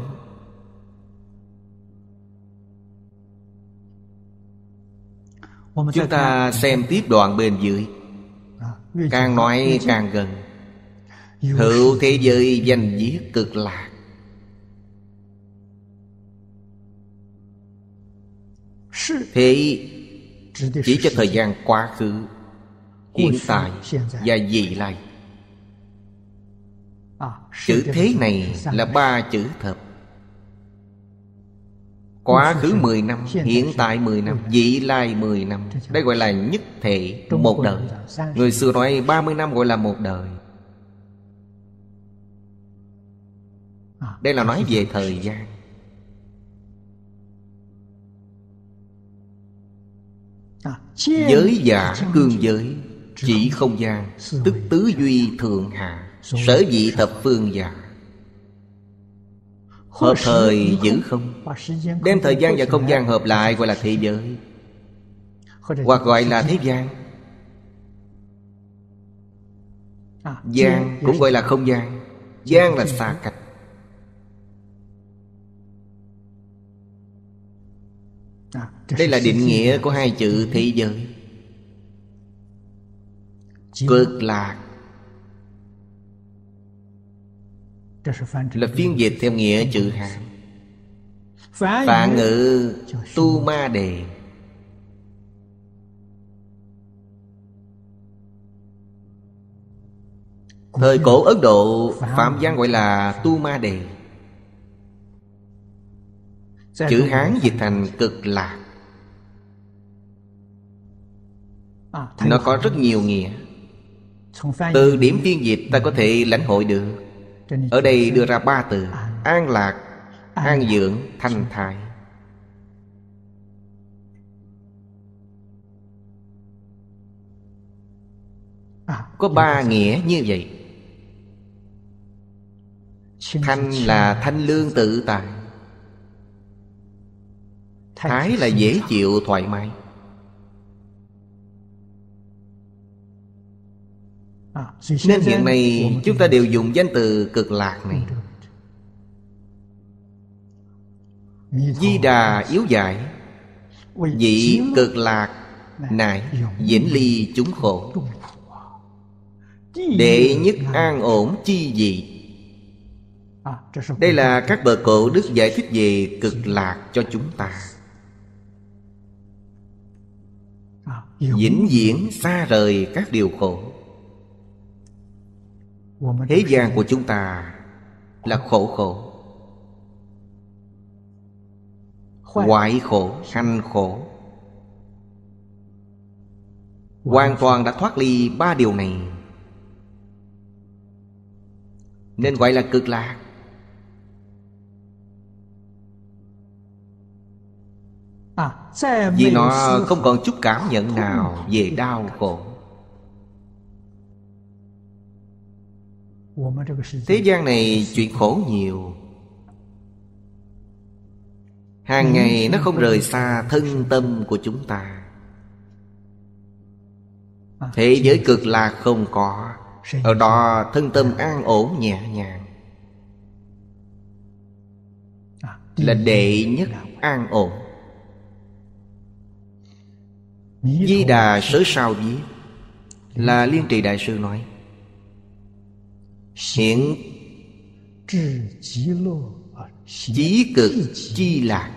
Chúng ta xem tiếp đoạn bên dưới à, Càng nói càng gần Hữu thế giới danh viết cực lạc Thế chỉ cho thời gian quá khứ Hiện tại và dị lai Chữ thế này là ba chữ thập Quá khứ 10 năm, hiện tại 10 năm, vị lai 10 năm Đây gọi là nhất thể một đời dạ, dạ. Người xưa nói 30 năm gọi là một đời à, Đây là nói về thời gian à, Giới giả cương giới Chỉ không gian Tức tứ duy thượng hạ Sở dĩ thập phương giả Hợp thời giữ không Đem thời gian và không gian hợp lại gọi là thế giới Hoặc gọi là thế gian Gian à, cũng gọi là không gian Gian là xa cách à, Đây là định nghĩa của hai chữ thế giới Cực lạc là phiên dịch theo nghĩa chữ hán phá ngữ tu ma đề thời cổ ấn độ phạm Giang gọi là tu ma đề chữ hán dịch thành cực lạc à, nó có rất nhiều nghĩa từ điểm phiên dịch ta có thể lãnh hội được ở đây đưa ra ba từ an lạc an dưỡng thanh thai à, có ba dạ, dạ. nghĩa như vậy thanh là thanh lương tự tại thái là dễ chịu thoải mái Nên hiện nay chúng ta đều dùng danh từ cực lạc này Di đà yếu giải Dị cực lạc Nại diễn ly chúng khổ Đệ nhất an ổn chi dị Đây là các bậc cổ đức giải thích về cực lạc cho chúng ta Vĩnh viễn xa rời các điều khổ Thế gian của chúng ta là khổ khổ Hoại khổ, hành khổ Hoàn toàn đã thoát ly ba điều này Nên gọi là cực lạc à, Vì nó không còn chút cảm nhận nào về đau khổ Thế gian này chuyện khổ nhiều Hàng ngày nó không rời xa thân tâm của chúng ta à, Thế giới cực là không có Ở đó thân tâm à. an ổn nhẹ nhàng à, Là đệ nhất an ổn Di Đà sớ sao viết Là Liên Trì Đại Sư nói Hiện Chí cực chi lạc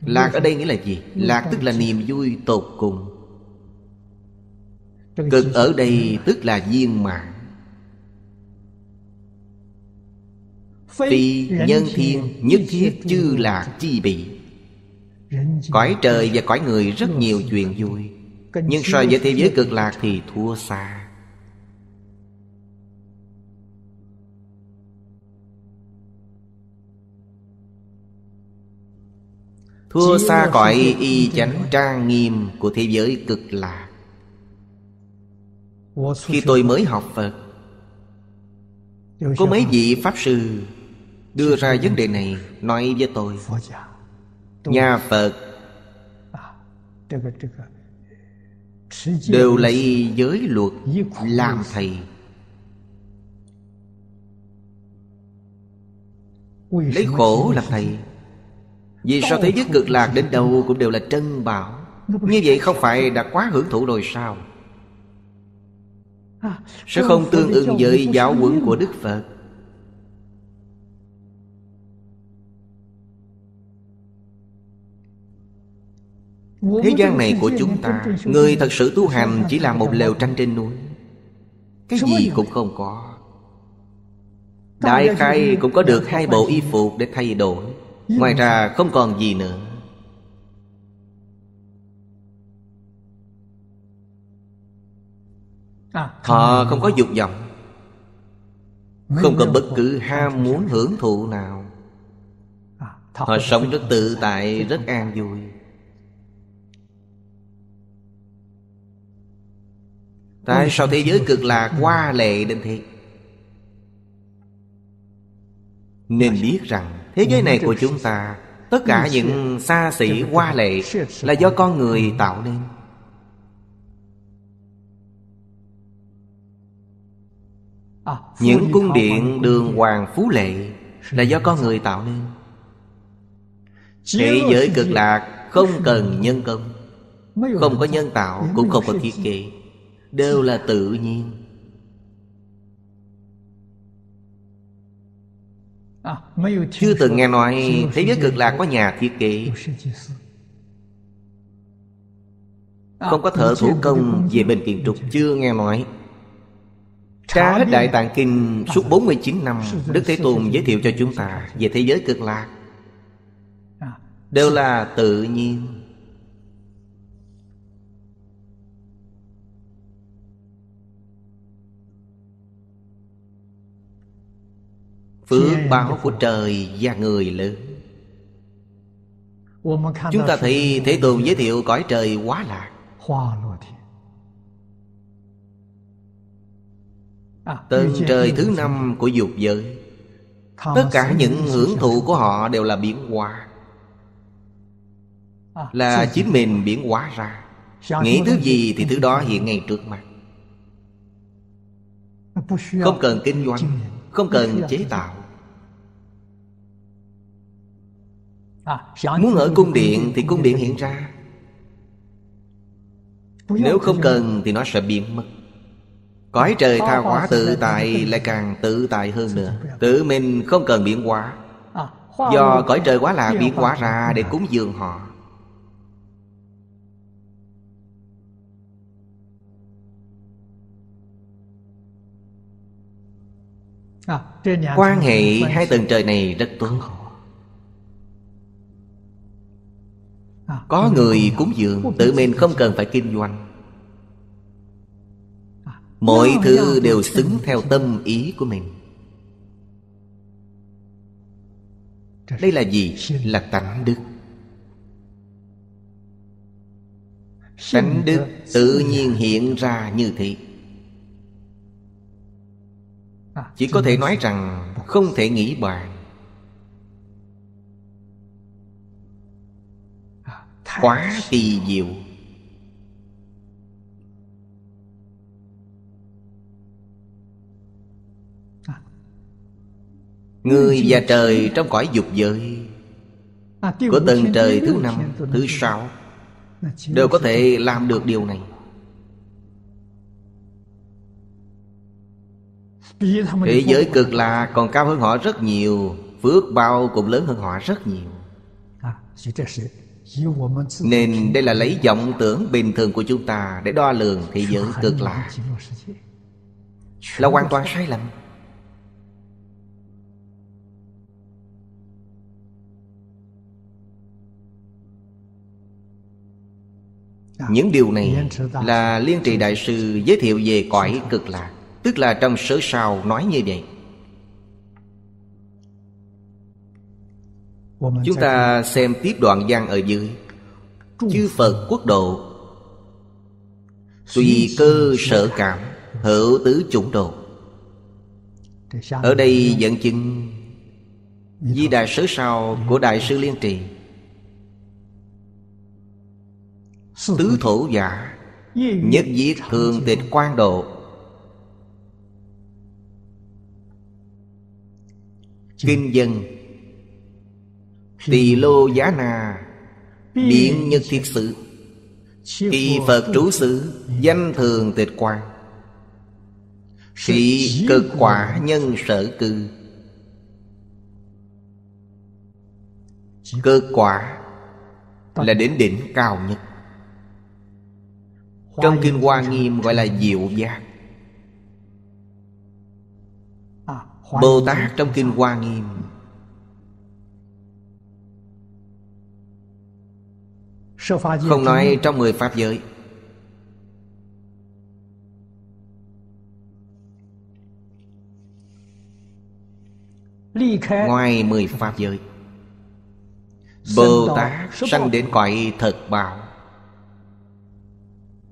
Lạc ở đây nghĩa là gì? Lạc tức là niềm vui tột cùng Cực ở đây tức là viên mạng Phi nhân thiên nhất thiết chư lạc chi bị Cõi trời và cõi người rất nhiều chuyện vui Nhưng so với thế giới cực lạc thì thua xa Thua xa cõi y chánh trang nghiêm của thế giới cực lạc Khi tôi mới học Phật Có mấy vị Pháp Sư đưa ra vấn đề này nói với tôi Nhà Phật à, đều lấy giới luật làm thầy lấy khổ làm thầy vì sao thế giới cực lạc đến đâu cũng đều là trân bảo Như vậy không phải đã quá hưởng thụ rồi sao Sẽ không tương ứng với giáo huấn của Đức Phật Thế gian này của chúng ta Người thật sự tu hành chỉ là một lều tranh trên núi Cái gì cũng không có Đại khai cũng có được hai bộ y phục để thay đổi Ngoài ra không còn gì nữa à, Họ không có dục vọng Không có bất cứ ham muốn hưởng thụ nào à, Họ sống rất tự tại, rất an vui Tại sao thế giới cực lạc qua ừ. lệ đến thế Nên biết rằng Thế giới này của chúng ta Tất cả những xa xỉ hoa lệ Là do con người tạo nên à, Những cung điện đường hoàng phú lệ Là do con người tạo nên Thế giới cực lạc không cần nhân công Không có nhân tạo cũng không có thiết kế Đều là tự nhiên Chưa từng nghe nói Thế giới cực lạc có nhà thiết kế Không có thợ thủ công về bên kiến trúc Chưa nghe nói Tra hết Đại Tạng Kinh suốt 49 năm Đức Thế Tôn giới thiệu cho chúng ta Về thế giới cực lạc Đều là tự nhiên Phước dạ, dạ, báo dạ, của trời và người lớn Chúng ta thấy Thế Tôn giới thiệu cõi trời quá lạc à, Tầng trời thứ năm của dục giới Tất cả những hưởng thụ của họ đều là biến hóa à, Là chính mình biến hóa ra Nghĩ thứ gì thì thứ đó hiện ngay trước mặt Không cần kinh doanh Không cần chế tạo Muốn ở cung điện thì cung điện hiện ra Nếu không cần thì nó sẽ biến mất Cõi trời tha hóa tự tại lại càng tự tại hơn nữa Tự mình không cần biến hóa Do cõi trời quá là biến hóa ra để cúng dường họ Quan hệ hai tầng trời này rất tốt Có người cúng dường tự mình không cần phải kinh doanh Mọi thứ đều xứng theo tâm ý của mình Đây là gì? Là tánh đức Tánh đức tự nhiên hiện ra như thế Chỉ có thể nói rằng Không thể nghĩ bàn quá kỳ diệu à. Người và trời trong cõi dục giới à, Của tầng trời thứ năm, thứ sáu Đều có thể làm được điều này Thế giới cực là còn cao hơn họ rất nhiều Phước bao cũng lớn hơn họ rất nhiều à, nên đây là lấy vọng tưởng bình thường của chúng ta Để đo lường thì giới cực lạ Là hoàn toàn sai lầm à, Những điều này là Liên Trì Đại Sư giới thiệu về cõi cực lạc Tức là trong sớ sao nói như vậy Chúng ta xem tiếp đoạn văn ở dưới Chư Phật quốc độ Tùy cơ sở cảm Hữu tứ chủng độ Ở đây dẫn chứng Di đại Sớ sau của Đại sư Liên Trì Tứ thổ giả Nhất diệt thường tịch quan độ Kinh dân Tỳ lô giá na Điện nhất thiết sự Khi Phật trú xứ Danh thường tịch quan Thị cực quả nhân sở cư cơ quả Là đến đỉnh cao nhất Trong Kinh Hoa Nghiêm gọi là diệu giác Bồ Tát trong Kinh Hoa Nghiêm Không nói trong 10 pháp giới Ngoài 10 pháp giới Bồ Tát sanh đến cõi thật bảo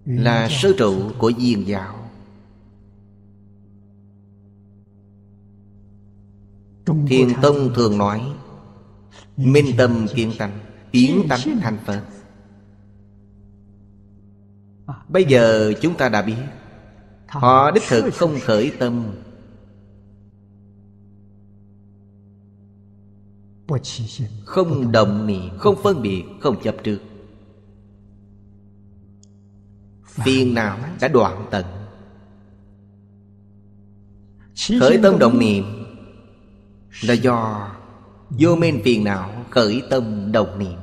Là sư trụ của diên giáo Thiên Tông thường nói Minh tâm kiến tánh Kiến tánh thành Phật Bây giờ chúng ta đã biết Họ đích thực không khởi tâm Không động niệm Không phân biệt Không chấp trước Phiền não đã đoạn tận Khởi tâm động niệm Là do Vô minh phiền não khởi tâm động niệm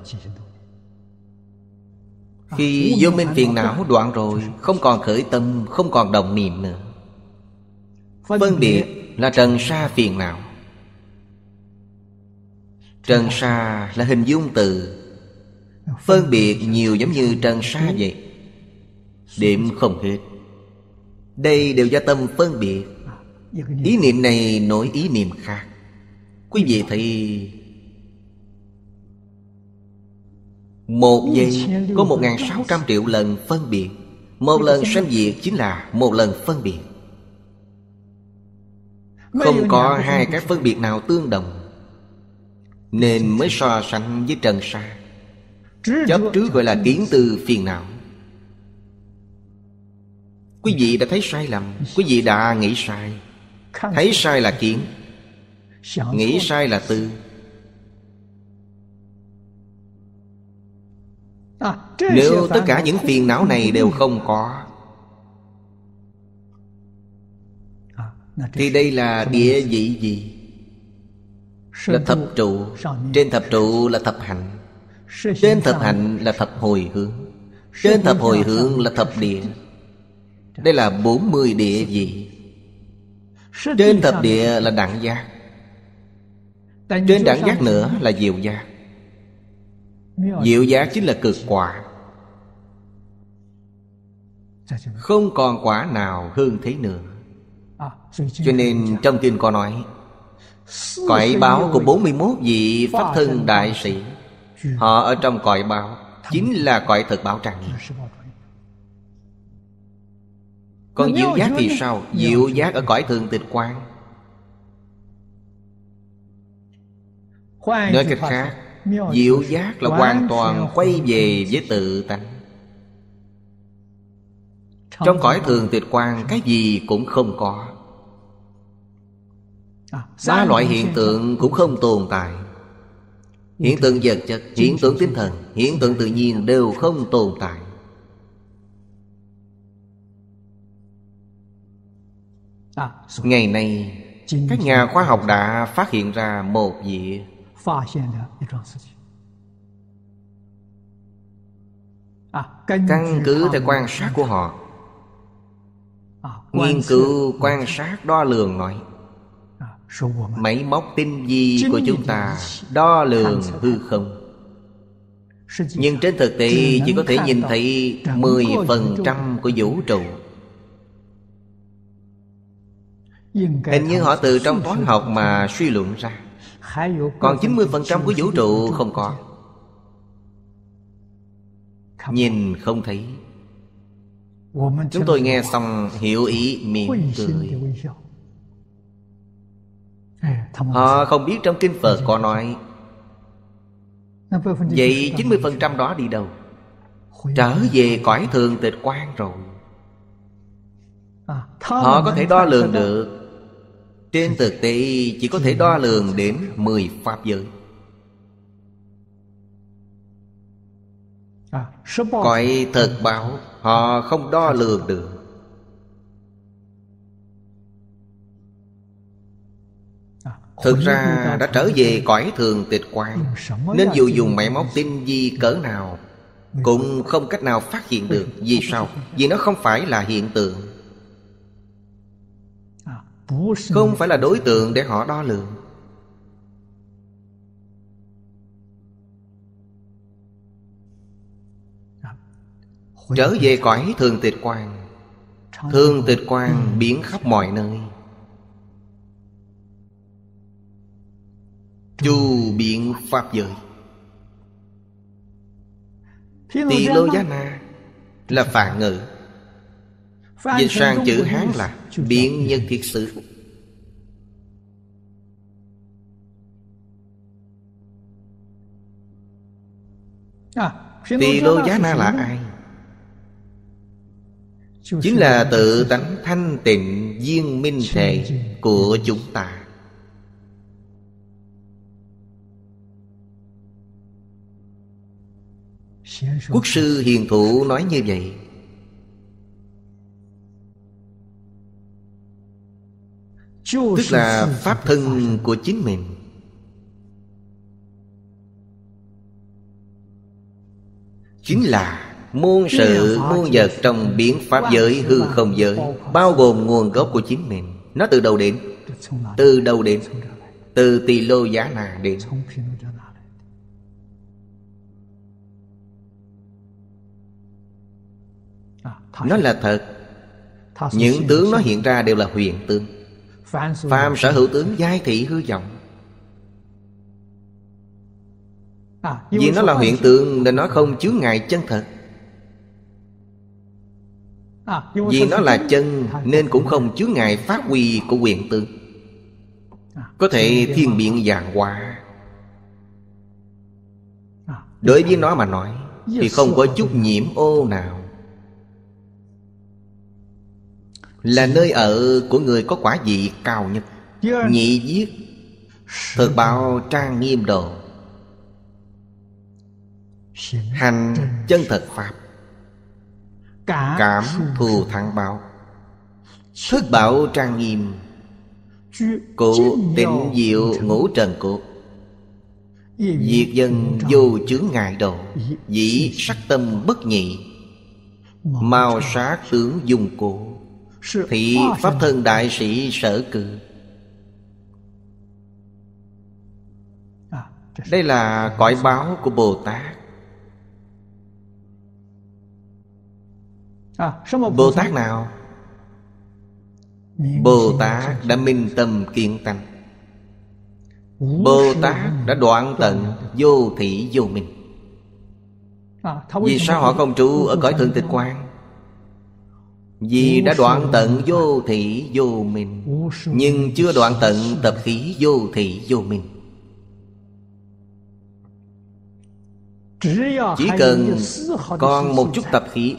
khi vô minh phiền não đoạn rồi Không còn khởi tâm Không còn đồng niệm nữa Phân biệt là trần sa phiền não Trần sa là hình dung từ Phân biệt nhiều giống như trần sa vậy Điểm không hết Đây đều do tâm phân biệt Ý niệm này nổi ý niệm khác Quý vị thấy Một giây có một ngàn sáu trăm triệu lần phân biệt Một lần sanh diệt chính là một lần phân biệt Không có hai cái phân biệt nào tương đồng Nên mới so sánh với trần sa Chấp trước gọi là kiến từ phiền não Quý vị đã thấy sai lầm Quý vị đã nghĩ sai Thấy sai là kiến Nghĩ sai là tư Nếu tất cả những phiền não này đều không có à, Thì đây là địa vị gì? Là thập trụ Trên thập trụ là thập hạnh Trên thập hạnh là thập hồi hướng Trên thập hồi hướng là thập địa Đây là 40 địa vị Trên thập địa là đẳng giác Trên đẳng giác nữa là diệu giác Diệu giác chính là cực quả không còn quả nào hơn thế nữa à, Cho nên trong kinh có nói Cõi báo của 41 vị Pháp thân đại sĩ Họ ở trong cõi báo Chính là cõi thực báo tràng Còn diệu giác thì sao? Diệu giác ở cõi thường tịch quan Nói cách khác Diệu giác là hoàn toàn quay về với tự tánh trong cõi thường tịch quan Cái gì cũng không có à, Ba loại hiện tượng cũng không tồn tại Hiện tượng vật chất, hiện tượng tinh thần Hiện tượng tự nhiên đều không tồn tại à, Ngày nay Các nhà khoa học đã phát hiện ra một việc à, Căn cứ theo quan sát của họ nghiên cứu quan sát đo lường nói à, máy móc tinh vi của chúng ta đo lường hư không nhưng trên thực tế chỉ có thể nhìn thấy 10% của vũ trụ Hình như họ từ trong toán học mà suy luận ra Còn 90% của vũ trụ không có Nhìn không thấy Chúng tôi nghe xong hiểu ý mỉm cười Họ không biết trong kinh Phật có nói Vậy 90% đó đi đâu Trở về cõi thường tịch quan rồi à, Họ có thể đo lường được Trên thực tế chỉ có thể đo lường đến 10 pháp giới à, Cõi thực báo Họ không đo lường được Thực ra đã trở về cõi thường tịch quan Nên dù dùng máy móc tinh vi cỡ nào Cũng không cách nào phát hiện được Vì sao? Vì nó không phải là hiện tượng Không phải là đối tượng để họ đo lường Trở về cõi thường tịch quang Thường tịch quang ừ. biến khắp mọi nơi Chu biện Pháp giới Tỳ lô giá na Là phản ngữ Dịch sang chữ Hán là Biện nhân thiệt sự à, Tỳ lô giá na là ai chính là tự tánh thanh tịnh viên minh thể của chúng ta quốc sư hiền thủ nói như vậy tức là pháp thân của chính mình chính là Muôn sự muôn vật trong biến pháp giới hư không giới Bao gồm nguồn gốc của chính mình Nó từ đâu đến Từ đâu đến Từ tỳ lô giá nà đến Nó à, là thật Những tướng nó hiện ra đều là huyền tướng Phàm sở hữu tướng giai thị hư vọng à, Vì nó là hiện tượng nên nó không chứa ngại chân thật À, Vì nó là chân Nên cũng không chứa ngại phát huy của quyền tư à, Có thể thiên biện giảng hòa à, Đối với nó mà nói Thì không có chút nhiễm ô nào Là nơi ở của người có quả vị cao nhất Nhị giết Thực báo trang nghiêm đồ Hành chân thật Pháp Cảm thù thắng báo Thức bảo trang nghiêm Cụ tịnh diệu ngũ trần cụ, Diệt dân vô chướng ngại độ Dĩ sắc tâm bất nhị mau sát tướng dùng cụ Thị pháp thân đại sĩ sở cử à, Đây là cõi báo của Bồ Tát À, bồ tát nào bồ tát đã minh tâm kiên tâm bồ tát đã đoạn tận vô thị vô minh à, vì sao họ không trụ ở cõi thượng tịch quan vì đã đoạn tận vô thị vô minh nhưng chưa đoạn tận tập khí vô thị vô minh chỉ cần còn một chút tập khí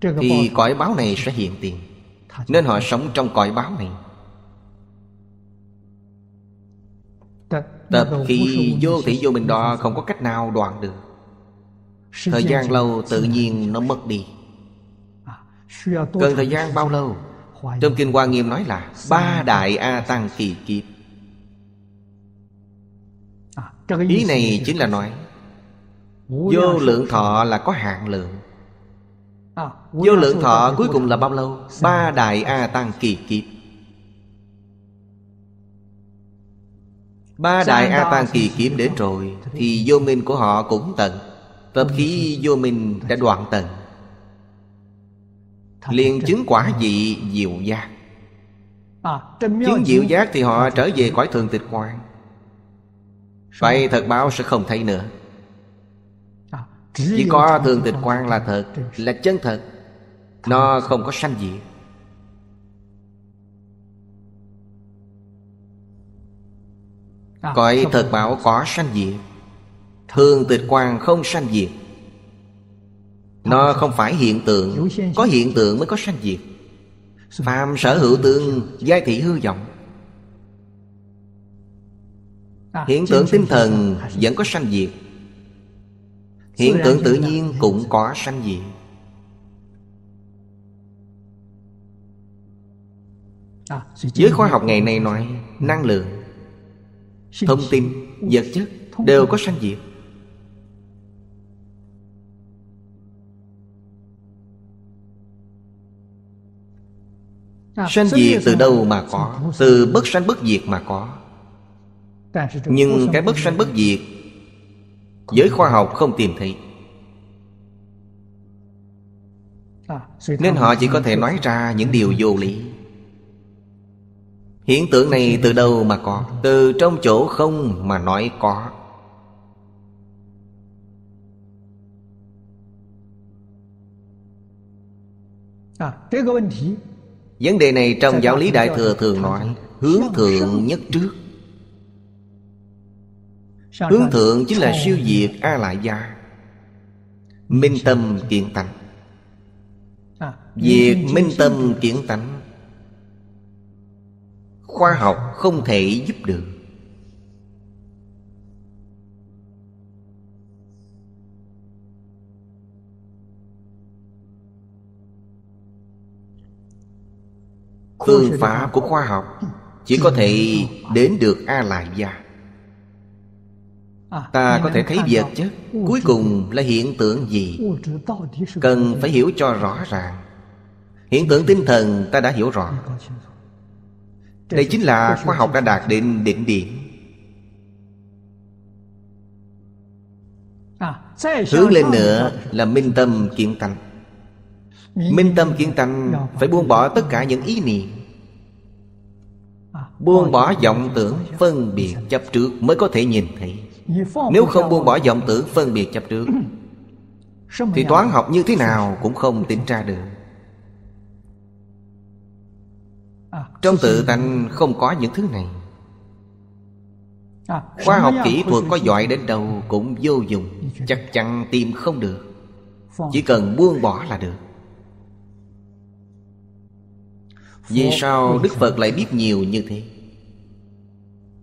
thì cõi báo này sẽ hiện tiền nên họ sống trong cõi báo này tập khi vô thị vô mình đó không có cách nào đoạn được thời gian lâu tự nhiên nó mất đi cần thời gian bao lâu trong kinh hoa nghiêm nói là ba đại a tăng kỳ kiếp à, ý này chính là nói vô lượng thọ là có hạn lượng Ờ, vô lượng thọ cuối cùng là bao lâu? Ba đại A Tăng kỳ kiếp Ba đại A Tăng kỳ kiếm đến rồi Thì vô minh của họ cũng tận Tập khí vô minh đã đoạn tận liền chứng quả dị diệu giác à, Chứng diệu giác thì họ trở về cõi thường tịch quan Vậy thật báo sẽ không thấy nữa chỉ có thường tịch quan là thật là chân thật nó không có sanh diệt cõi thật bảo có sanh diệt thường tịch quan không sanh diệt nó không phải hiện tượng có hiện tượng mới có sanh diệt phàm sở hữu tương giai thị hư vọng hiện tượng tinh thần vẫn có sanh diệt Hiện tượng tự nhiên cũng có sanh diệt à, Giới khoa học ngày nay nói Năng lượng Thông tin Vật chất Đều có sanh diệt à, Sanh diệt từ đâu mà có Từ bất sanh bất diệt mà có Nhưng cái bất sanh bất diệt giới khoa học không tìm thấy nên họ chỉ có thể nói ra những điều vô lý hiện tượng này từ đâu mà có từ trong chỗ không mà nói có vấn đề này trong giáo lý đại thừa thường nói hướng thượng nhất trước Hướng thượng chính là siêu diệt A Lại Gia Minh tâm kiện tánh Việc à, minh tâm kiện tánh Khoa học không thể giúp được Phương pháp của khoa học ừ. Chỉ có thể ừ. đến được A Lại Gia ta có thể thấy vật chất cuối cùng là hiện tượng gì cần phải hiểu cho rõ ràng hiện tượng tinh thần ta đã hiểu rõ đây chính là khoa học đã đạt đến đỉnh điểm à, Hướng lên nữa là minh tâm kiến tánh Minh tâm kiến tánh phải buông bỏ tất cả những ý niệm à, Buông bỏ vọng tưởng phân biệt chấp trước mới có thể nhìn thấy nếu không buông bỏ vọng tử phân biệt chấp trước ừ, Thì toán học như thế nào cũng không tính ra được à, Trong tự tánh không có những thứ này à, Khoa học kỹ thuật có giỏi đến đâu cũng vô dụng Chắc chắn tìm không được Chỉ cần buông bỏ là được Vì sao Đức Phật lại biết nhiều như thế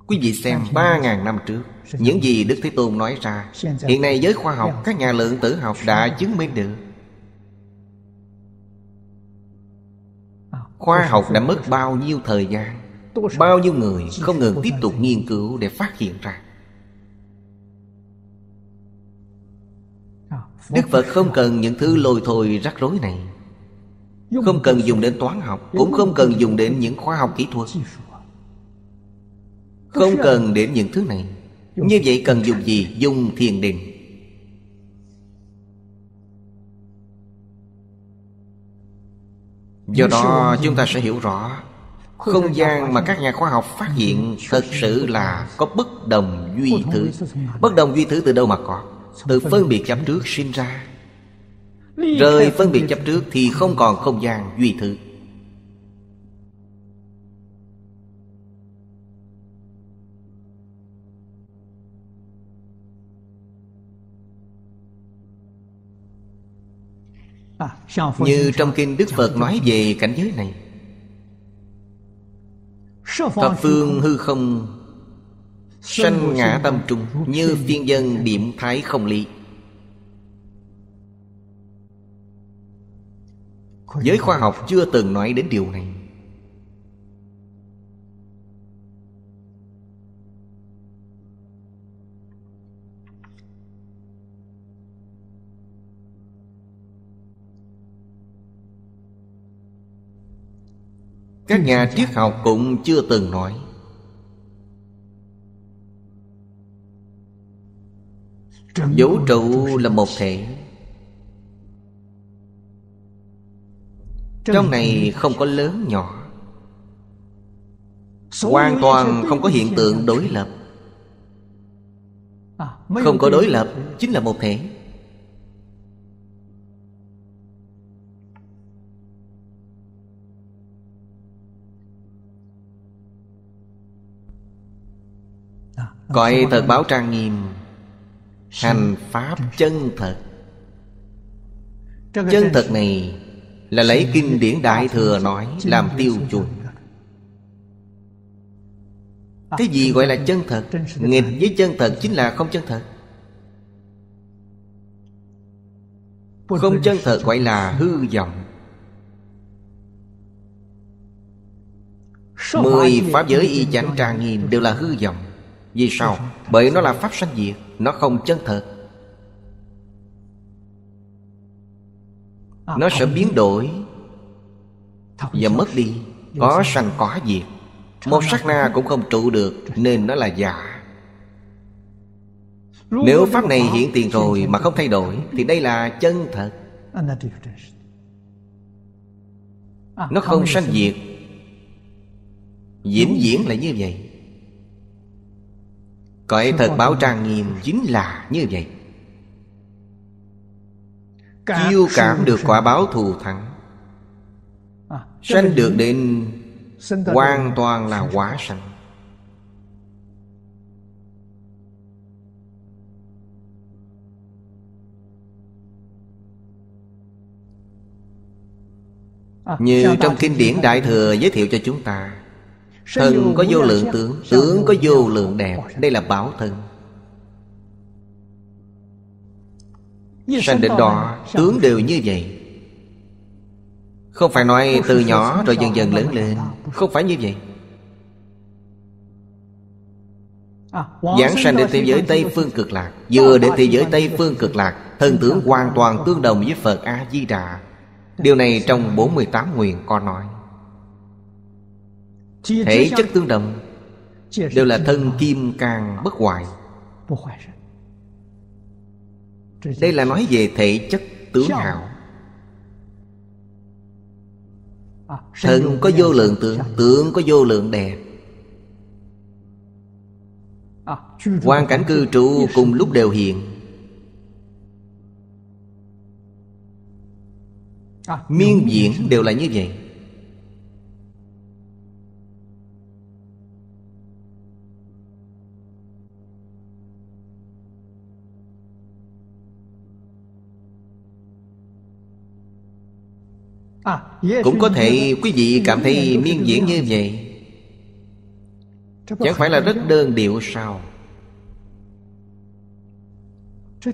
Quý vị xem ba ngàn năm trước những gì Đức Thế Tôn nói ra Hiện nay giới khoa học dạ. Các nhà lượng tử học đã dạ. chứng minh được à, Khoa học đã mất bao nhiêu thời gian Bao nhiêu người không ngừng tiếp tục nghiên cứu Để phát hiện ra à, Đức Phật không cần những thứ lôi thôi rắc rối này Không cần dùng đến toán học Cũng không cần dùng đến những khoa học kỹ thuật Không cần đến những thứ này như vậy cần dùng gì? Dùng thiền định Do đó chúng ta sẽ hiểu rõ Không gian mà các nhà khoa học phát hiện Thật sự là có bất đồng duy thứ Bất đồng duy thứ từ đâu mà có Từ phân biệt chấp trước sinh ra Rời phân biệt chấp trước Thì không còn không gian duy thứ À, như trong kinh Đức Phật nói về cảnh giới này Thập phương hư không Sanh ngã tâm trung Như phiên dân điểm thái không lý Giới khoa học chưa từng nói đến điều này các nhà triết học cũng chưa từng nói vũ trụ là một thể trong này không có lớn nhỏ hoàn toàn không có hiện tượng đối lập không có đối lập chính là một thể Gọi thật báo trang nghiêm Hành Pháp chân thật Chân thật này Là lấy kinh điển đại thừa nói Làm tiêu chuẩn Cái gì gọi là chân thật Nghịch với chân thật chính là không chân thật Không chân thật gọi là hư vọng Mười pháp giới y chánh trang nghiêm đều là hư vọng vì sao? Bởi nó là pháp sanh diệt Nó không chân thật à, Nó sẽ biến đổi Và mất đi Có sanh có diệt Một sát na cũng không trụ được Nên nó là giả Nếu pháp này hiện tiền rồi Mà không thay đổi Thì đây là chân thật à, Nó không sanh diệt Diễn diễn là như vậy Cõi thật báo trang nghiêm chính là như vậy Chiêu cảm được quả báo thù thắng Sanh được đến Hoàn toàn là quả sanh Như trong kinh điển Đại Thừa giới thiệu cho chúng ta Thần có vô lượng tướng Tướng có vô lượng đẹp Đây là báo thân Sanh đến đó Tướng đều như vậy Không phải nói từ nhỏ rồi dần dần lớn lên Không phải như vậy Giảng sanh đến thế giới Tây Phương Cực Lạc Vừa đến thế giới Tây Phương Cực Lạc Thần tướng hoàn toàn tương đồng với Phật A-di-đà Điều này trong 48 nguyện con nói thể chất tương đồng đều là thân kim càng bất hoại đây là nói về thể chất tướng hảo Thân có vô lượng tướng tướng có vô lượng đẹp Hoàn cảnh cư trụ cùng lúc đều hiện Miên diễn đều là như vậy À, Cũng có thể quý vị cảm thấy miên diễn như vậy Chẳng phải là rất đơn điệu sao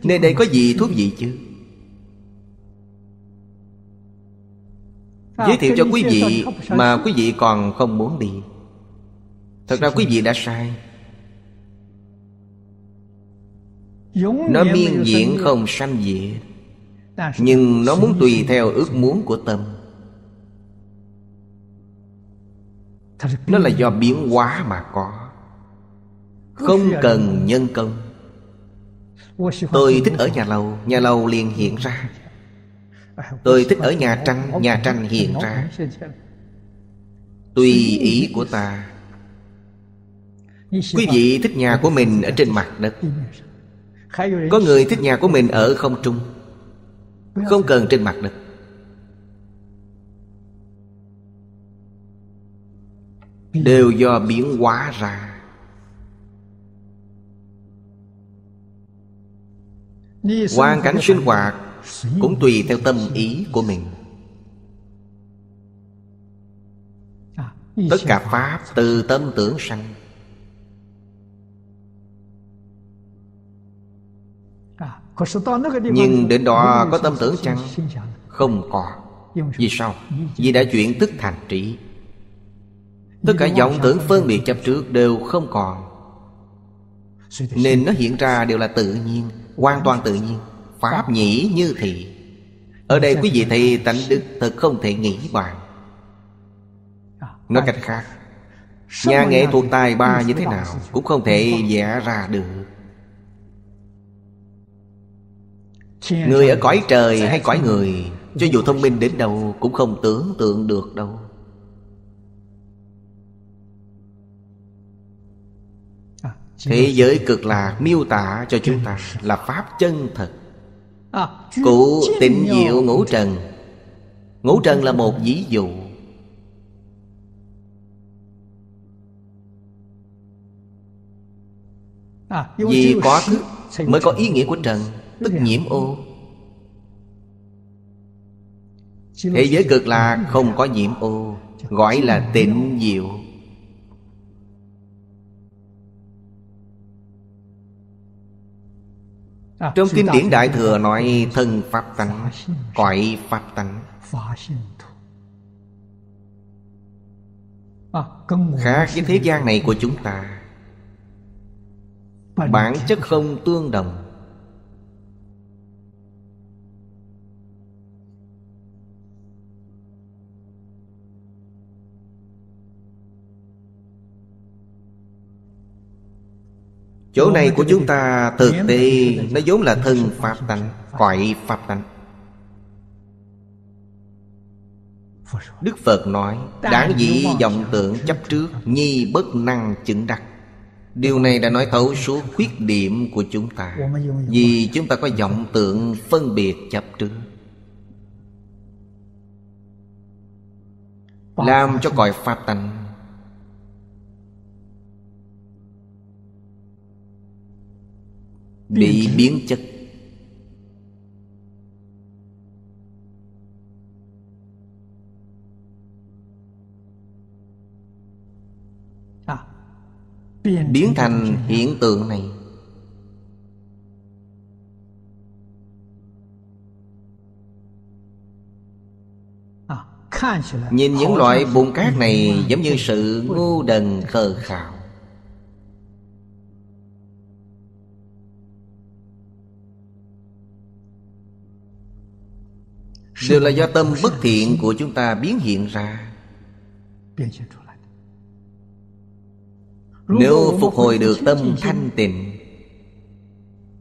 Nơi đây có gì thú vị chứ à, Giới thiệu cho quý vị Mà quý vị còn không muốn đi Thật ra quý vị đã sai Nó miên diễn không sanh diệt à, Nhưng nó muốn tùy theo ước muốn của tâm nó là do biến hóa mà có không cần nhân công tôi thích ở nhà lầu nhà lầu liền hiện ra tôi thích ở nhà tranh nhà tranh hiện ra tùy ý của ta quý vị thích nhà của mình ở trên mặt đất có người thích nhà của mình ở không trung không cần trên mặt đất đều do biến hóa ra hoàn cảnh sinh hoạt cũng tùy theo tâm ý của mình tất cả pháp từ tâm tưởng sanh nhưng đến đó có tâm tưởng chăng không có vì sao vì đã chuyển tức thành trí Tất cả vọng tưởng phân biệt chấp trước đều không còn Nên nó hiện ra đều là tự nhiên Hoàn toàn tự nhiên Pháp nhĩ như thị Ở đây quý vị thấy tánh đức thật không thể nghĩ bàn Nói cách khác Nhà nghệ thuộc tài ba như thế nào Cũng không thể vẽ ra được Người ở cõi trời hay cõi người Cho dù thông minh đến đâu Cũng không tưởng tượng được đâu Thế giới cực lạc miêu tả cho chúng ta là Pháp chân thật à, Cụ tịnh diệu ngũ trần Ngũ trần là một ví dụ à, Vì có khứ mới có ý nghĩa của trần Tức nhiễm ô Thế giới cực lạc không có nhiễm ô Gọi là tịnh diệu À, Trong kinh điển Đại Thừa nói thân Pháp tánh Cõi Pháp tánh à, Khác với thế gian này của chúng ta Bản chất không tương đồng Chỗ này của chúng ta thực tế Nó vốn là thân Pháp tánh cõi Pháp tánh Đức Phật nói Đáng dĩ vọng tưởng chấp trước Nhi bất năng chứng đắc Điều này đã nói thấu số khuyết điểm của chúng ta Vì chúng ta có vọng tượng phân biệt chấp trước Làm cho cõi Pháp tánh bị biến chất à. biến thành hiện tượng này à, nhìn những loại bùn cát này giống như sự ngu đần khờ khạo đều là do tâm bất thiện của chúng ta biến hiện ra nếu phục hồi được tâm thanh tịnh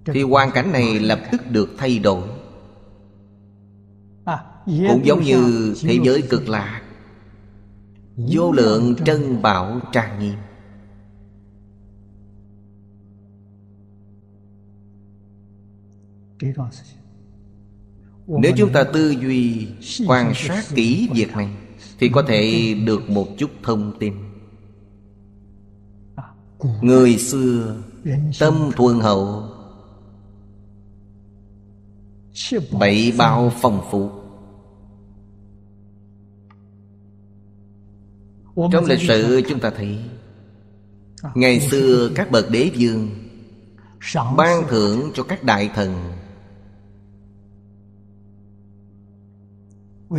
thì hoàn cảnh này lập tức được thay đổi cũng giống như thế giới cực lạc vô lượng trân bảo trang nghiêm cái 这桩事情。nếu chúng ta tư duy Quan sát kỹ việc này Thì có thể được một chút thông tin à, Người xưa Tâm thuần hậu Bảy bao phong phú Trong lịch sử chúng ta thấy à, Ngày xưa các bậc đế vương Ban thưởng cho các đại thần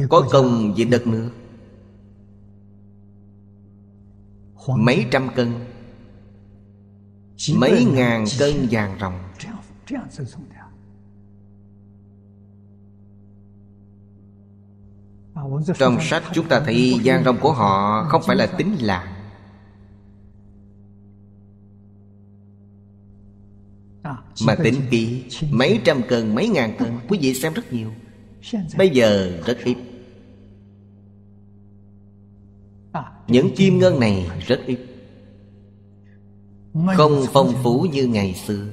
Có công vì đất nước Mấy trăm cân Mấy ngàn cân vàng rồng Trong sách chúng ta thấy gian rồng của họ không phải là tính lạc Mà tính kỹ Mấy trăm cân, mấy ngàn cân Quý vị xem rất nhiều Bây giờ rất ít Những chim ngân này rất ít Không phong phú như ngày xưa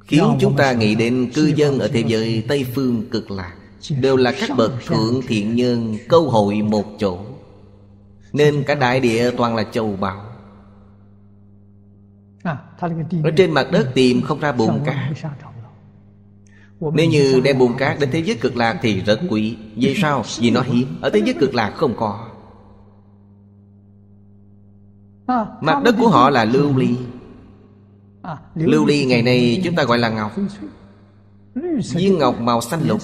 Khiến chúng ta nghĩ đến cư dân ở thế giới Tây Phương cực lạc Đều là các bậc thượng thiện nhân câu hội một chỗ Nên cả đại địa toàn là châu bảo ở trên mặt đất tìm không ra bùn cát Nếu như đem bùn cát đến thế giới cực lạc thì rất quý Vì sao? Vì nó hiếm Ở thế giới cực lạc không có à, Mặt đất của họ là à, lưu ly Lưu ly ngày nay chúng ta gọi là ngọc Viên ngọc màu xanh lục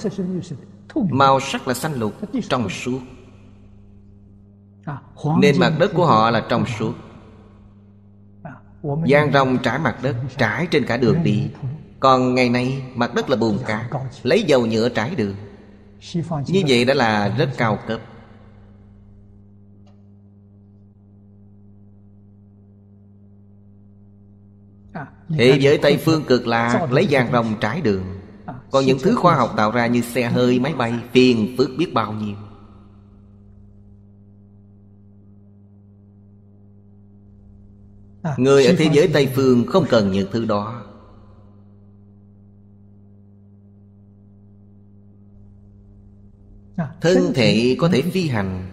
Màu sắc là xanh lục Trong suốt à, Nên mặt đất của họ là trong suốt Giang rong trải mặt đất Trải trên cả đường đi Còn ngày nay mặt đất là bùn cát Lấy dầu nhựa trải đường Như vậy đã là rất cao cấp Thế giới Tây Phương cực là lấy vàng rồng trải đường Còn những thứ khoa học tạo ra như xe hơi, máy bay Phiền phức biết bao nhiêu À, Người ở thế giới Tây Phương không cần những thứ đó à, Thân thể có thể phi hành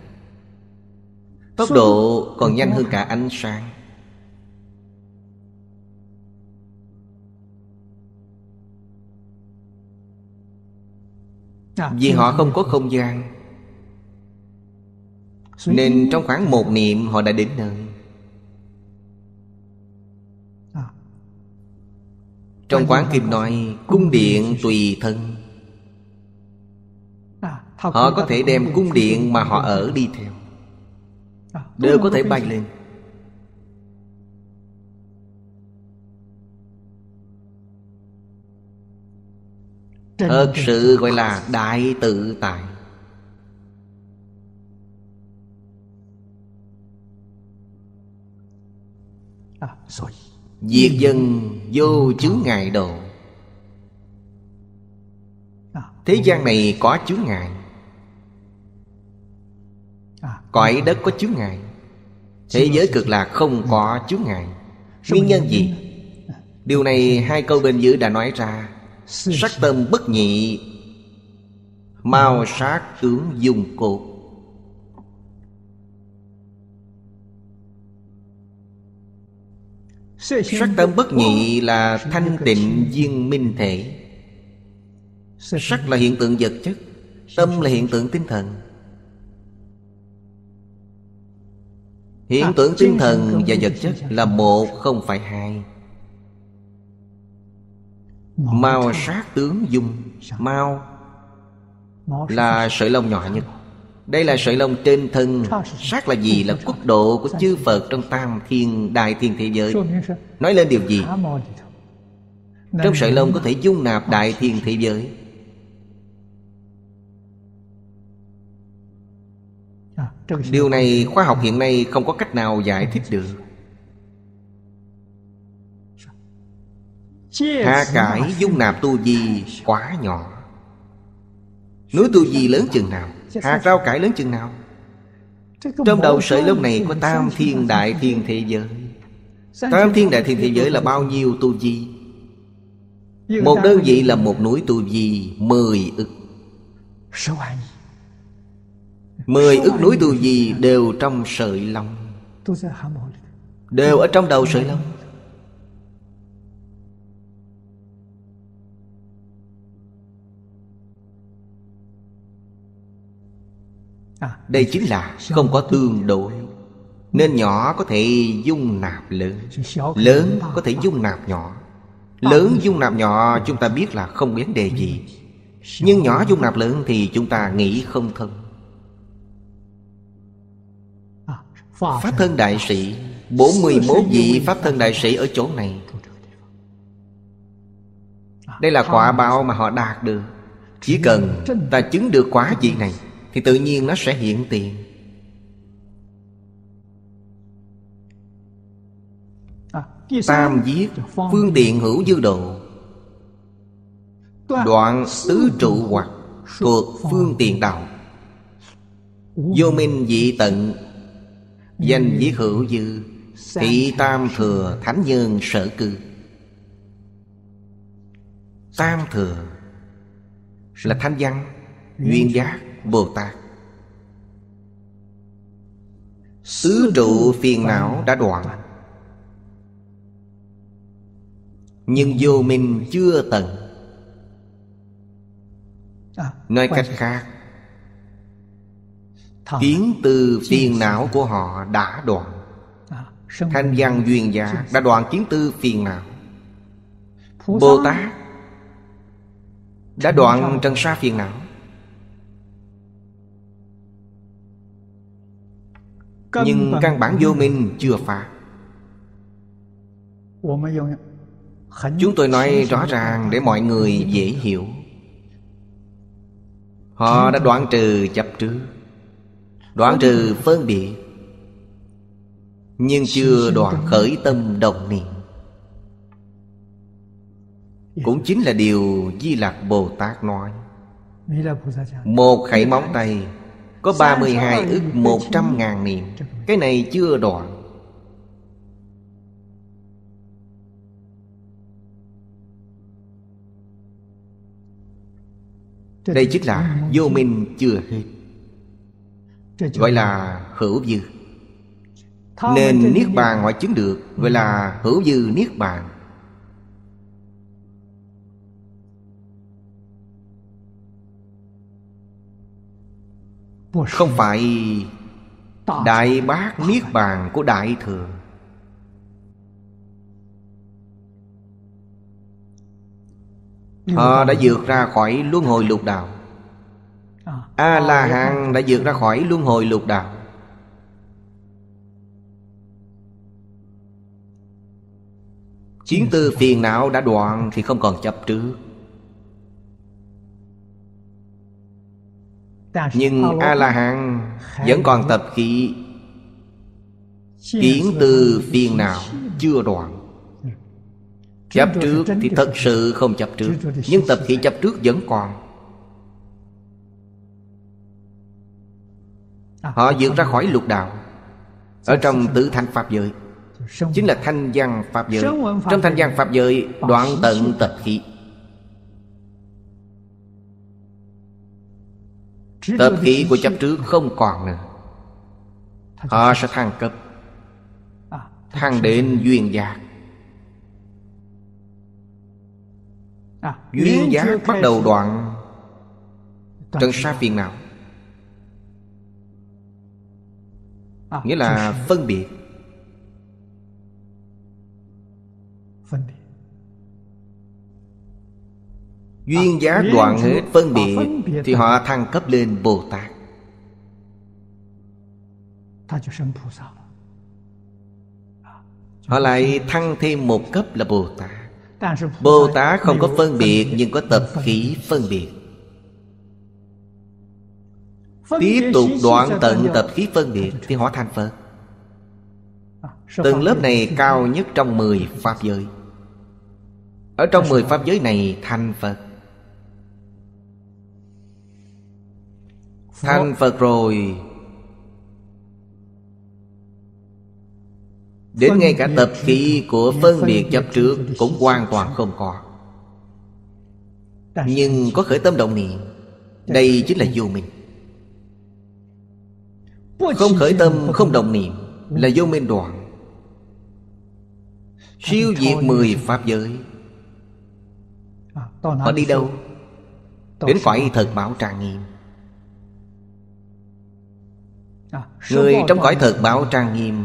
Tốc độ còn nhanh hơn cả ánh sáng à, Vì họ không có không gian Nên trong khoảng một niệm họ đã đến nơi Trong quán kim nói Cung điện tùy thân Họ có thể đem cung điện mà họ ở đi theo Đều có thể bay lên Thật sự gọi là đại tự tại À, 所以。Diệt dân vô chướng ngại đồ Thế gian này có chướng ngại Cõi đất có chướng ngại Thế giới cực lạc không có chướng ngại Nguyên nhân gì? Điều này hai câu bên dưới đã nói ra Sắc tâm bất nhị Mau sát tướng dùng cột Sắc tâm bất nhị là thanh tịnh viên minh thể Sắc là hiện tượng vật chất Tâm là hiện tượng tinh thần Hiện tượng tinh thần và vật chất là một không phải hai Mao sát tướng dung Mao là sợi lông nhỏ nhất đây là sợi lông trên thân Sát là gì? Là quốc độ của chư Phật Trong tam thiên đại thiên thế giới Nói lên điều gì? Trong sợi lông có thể dung nạp đại thiên thế giới à, Điều này khoa học hiện nay không có cách nào giải thích được Hạ cải dung nạp tu di quá nhỏ Núi tu di lớn chừng nào hạt rau cải lớn chừng nào trong đầu sợi lông này có tam thiên đại thiên thế giới Tam thiên đại thiên thế giới là bao nhiêu tu vi Một đơn vị là một núi tu vi Mười ức Mười ức núi tu vi đều trong sợi lông Đều ở trong đầu sợi lông À, đây chính là không có tương đối nên nhỏ có thể dung nạp lớn lớn có thể dung nạp nhỏ lớn dung nạp nhỏ chúng ta biết là không vấn đề gì nhưng nhỏ dung nạp lớn thì chúng ta nghĩ không thân à, Pháp thân đại sĩ 41 vị Pháp thân đại sĩ ở chỗ này Đây là à, quả báo mà họ đạt được Chỉ cần ta chứng được quả vị này thì tự nhiên nó sẽ hiện tiền tam giết phương tiện hữu dư độ đoạn tứ trụ hoặc thuộc phương tiện đạo vô minh dị tận danh viết hữu dư thị tam thừa thánh nhân sở cư tam thừa là thanh văn duyên giác Bồ Tát Xứ trụ phiền não đã đoạn Nhưng vô minh chưa tận Nói cách khác Kiến từ phiền não của họ đã đoạn Thanh văn duyên giả đã đoạn kiến tư phiền não Bồ Tát Đã đoạn trần sa phiền não nhưng căn bản vô minh chưa phá chúng tôi nói rõ ràng để mọi người dễ hiểu họ đã đoạn trừ chấp trước đoạn trừ phân biệt nhưng chưa đoạn khởi tâm đồng niệm dạ. cũng chính là điều di lạc bồ tát nói một khẩy móng tay có 32 ức 100 ngàn niệm Cái này chưa đoạn Đây chính là vô minh chưa hết Gọi là hữu dư Nên Niết Bàn họ chứng được Gọi là ừ. hữu dư Niết Bàn không phải đại bác niết bàn của đại thừa họ đã vượt ra khỏi luân hồi lục đạo à, a la hán đã vượt ra khỏi luân hồi lục đạo chiến tư phiền não đã đoạn thì không còn chấp trước nhưng a la hán vẫn còn tập khí kiến từ phiền nào chưa đoạn chấp trước thì thật sự không chấp trước nhưng tập khí chấp trước vẫn còn họ vượt ra khỏi lục đạo ở trong tử thanh pháp giới chính là thanh văn pháp giới trong thanh văn pháp giới đoạn tận tập khí Tập khí của chấp trước không còn nữa Họ sẽ thăng cấp à, Thăng đến duyên giác à, Duyên giác bắt đầu đoạn Trần sa phiền não à, Nghĩa là phân biệt Duyên ờ, giá đoạn hết phân biệt Thì họ thăng cấp lên Bồ Tát Họ lại thăng thêm một cấp là Bồ Tát Bồ Tát không có phân biệt Nhưng có tập khí phân biệt Tiếp tục đoạn tận tập khí phân biệt Thì họ thành Phật à, Từng lớp này cao nhất trong 10 Pháp giới Ở trong 10 Pháp giới này thành Phật Thành Phật rồi Đến ngay cả tập khí của phân biệt chấp trước Cũng hoàn toàn không có Nhưng có khởi tâm động niệm Đây chính là vô minh Không khởi tâm không động niệm Là vô minh đoạn Siêu diệt mười pháp giới Họ à, đi đâu Đến phải thật bảo tràng nghiêm Người trong cõi thật báo trang nghiêm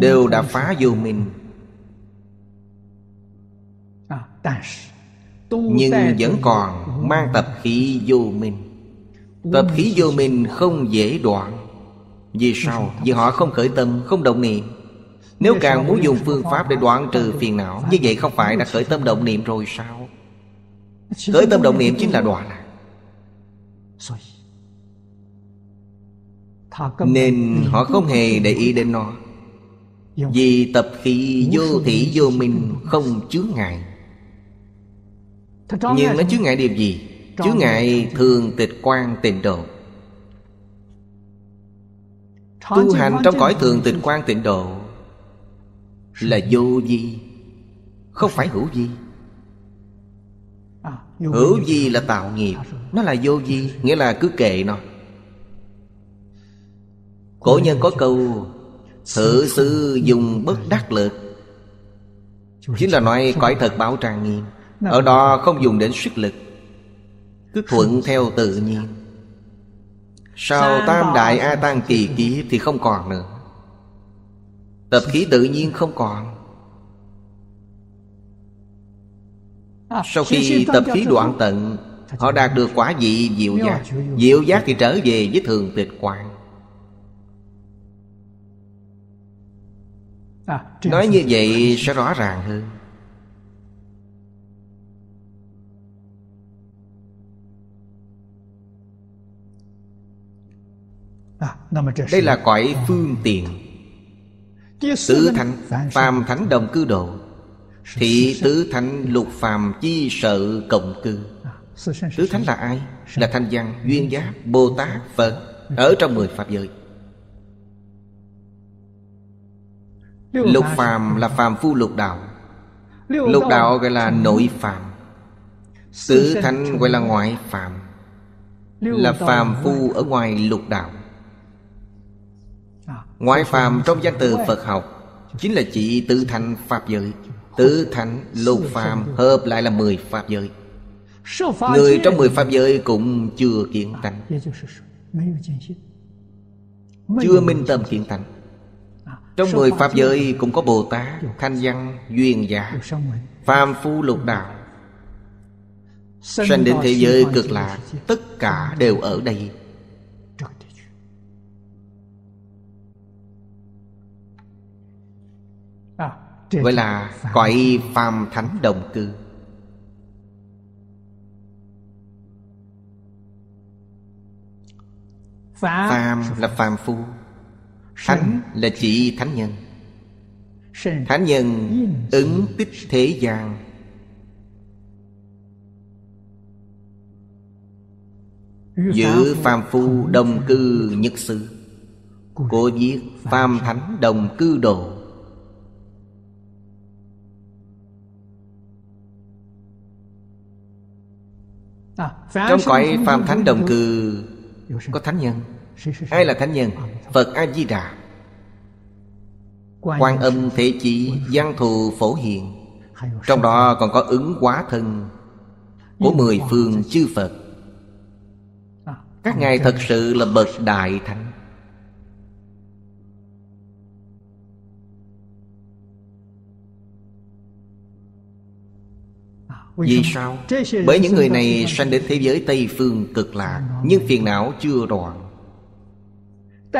Đều đã phá vô minh à, Nhưng vẫn còn mang tập khí vô minh Tập khí vô minh không dễ đoạn Vì sao? Vì họ không khởi tâm, không động niệm Nếu càng muốn dùng phương pháp để đoạn trừ phiền não Như vậy không phải đã khởi tâm động niệm rồi sao? Khởi tâm động niệm chính là đoạn à? Nên họ không hề để ý đến nó Vì tập khí vô thị vô minh không chướng ngại Nhưng nó chướng ngại điều gì? Chướng ngại thường tịch quan tịnh độ Tu hành trong cõi thường tịch quan tịnh độ Là vô vi Không phải hữu vi à, Hữu vi là tạo nghiệp à, Nó là vô vi Nghĩa là cứ kệ nó Cổ nhân có câu Thử sư dùng bất đắc lực Chính là nói cõi thật bảo trang nghiêm Ở đó không dùng đến sức lực Cứ thuận theo tự nhiên Sau tam đại A Tăng kỳ ký thì không còn nữa Tập khí tự nhiên không còn à, Sau khi tập khí đoạn tận Họ đạt được quả vị diệu giác Diệu giác thì trở về với thường tịch quang À, nói như vậy sẽ rõ ràng hơn à, đây là cõi phương tiện tứ thánh phàm thánh đồng cư độ thị tứ thánh lục phàm chi sợ cộng cư à, tứ thánh là ai là thanh văn duyên giác bồ tát phật ừ. ở trong mười pháp giới Lục phàm là phàm phu lục đạo Lục đạo gọi là nội phàm Tứ thánh gọi là ngoại phàm Là phàm phu ở ngoài lục đạo à, Ngoại phàm trong danh từ Phật học Chính là chỉ tứ thánh pháp giới Tứ thánh lục phàm hợp lại là mười pháp giới Người trong mười pháp giới cũng chưa kiến à, tánh Chưa minh tâm kiến tánh trong mười Pháp giới cũng có Bồ Tát Thanh văn, duyên giả Phàm phu lục đạo Sanh đến thế giới cực lạc Tất cả đều ở đây Gọi à, là cõi phàm thánh đồng cư Phàm là phàm phu Thánh là chỉ thánh nhân Thánh nhân ứng tích thế gian Giữ phàm phu đồng cư nhất sư Cố viết phàm thánh đồng cư độ à, Trong cõi phàm thánh đồng cư Có thánh nhân ai là thánh nhân phật a di đà quan âm thể chỉ văn thù phổ hiện trong đó còn có ứng quá thân của mười phương chư phật à, các ngài thật sự là bậc đại thánh à, Vì sao? Bởi những người này sanh đến thế giới Tây Phương cực lạc Nhưng phiền não chưa đoạn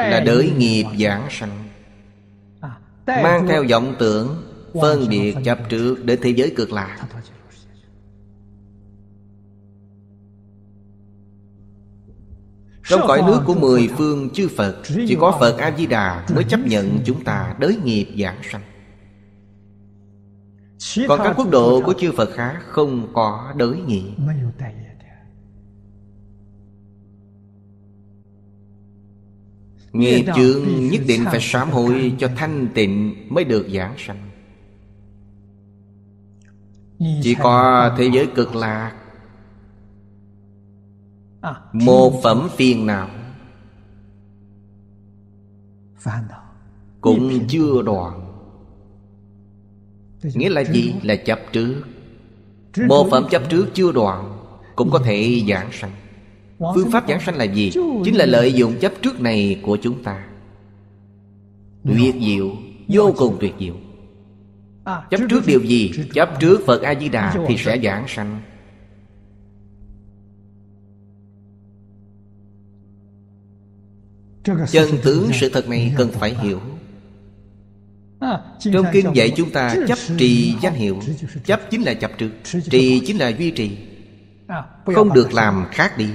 là đới nghiệp giảng sanh à, mang theo vọng tưởng phân biệt chấp trước đến thế giới cực lạc trong cõi nước của mười phương chư phật chỉ có phật a di đà mới chấp nhận chúng ta đới nghiệp giảng sanh còn các quốc độ của chư phật khác không có đới nghiệp Nghiệp chướng nhất định phải sám hối cho thanh tịnh mới được giảng sanh Chỉ có thế giới cực lạc à, Một phẩm phiền nào Cũng chưa đoạn Nghĩa là gì? Là chấp trước Một phẩm chấp trước chưa đoạn Cũng có thể giảng sanh Phương pháp giảng sanh là gì? Chính là lợi dụng chấp trước này của chúng ta Tuyệt diệu Vô cùng tuyệt diệu Chấp trước điều gì? Chấp trước Phật A-di-đà thì sẽ giảng sanh Chân tướng sự thật này cần phải hiểu Trong kinh dạy chúng ta chấp trì danh hiệu Chấp chính là chấp trước Trì chính là duy trì Không được làm khác đi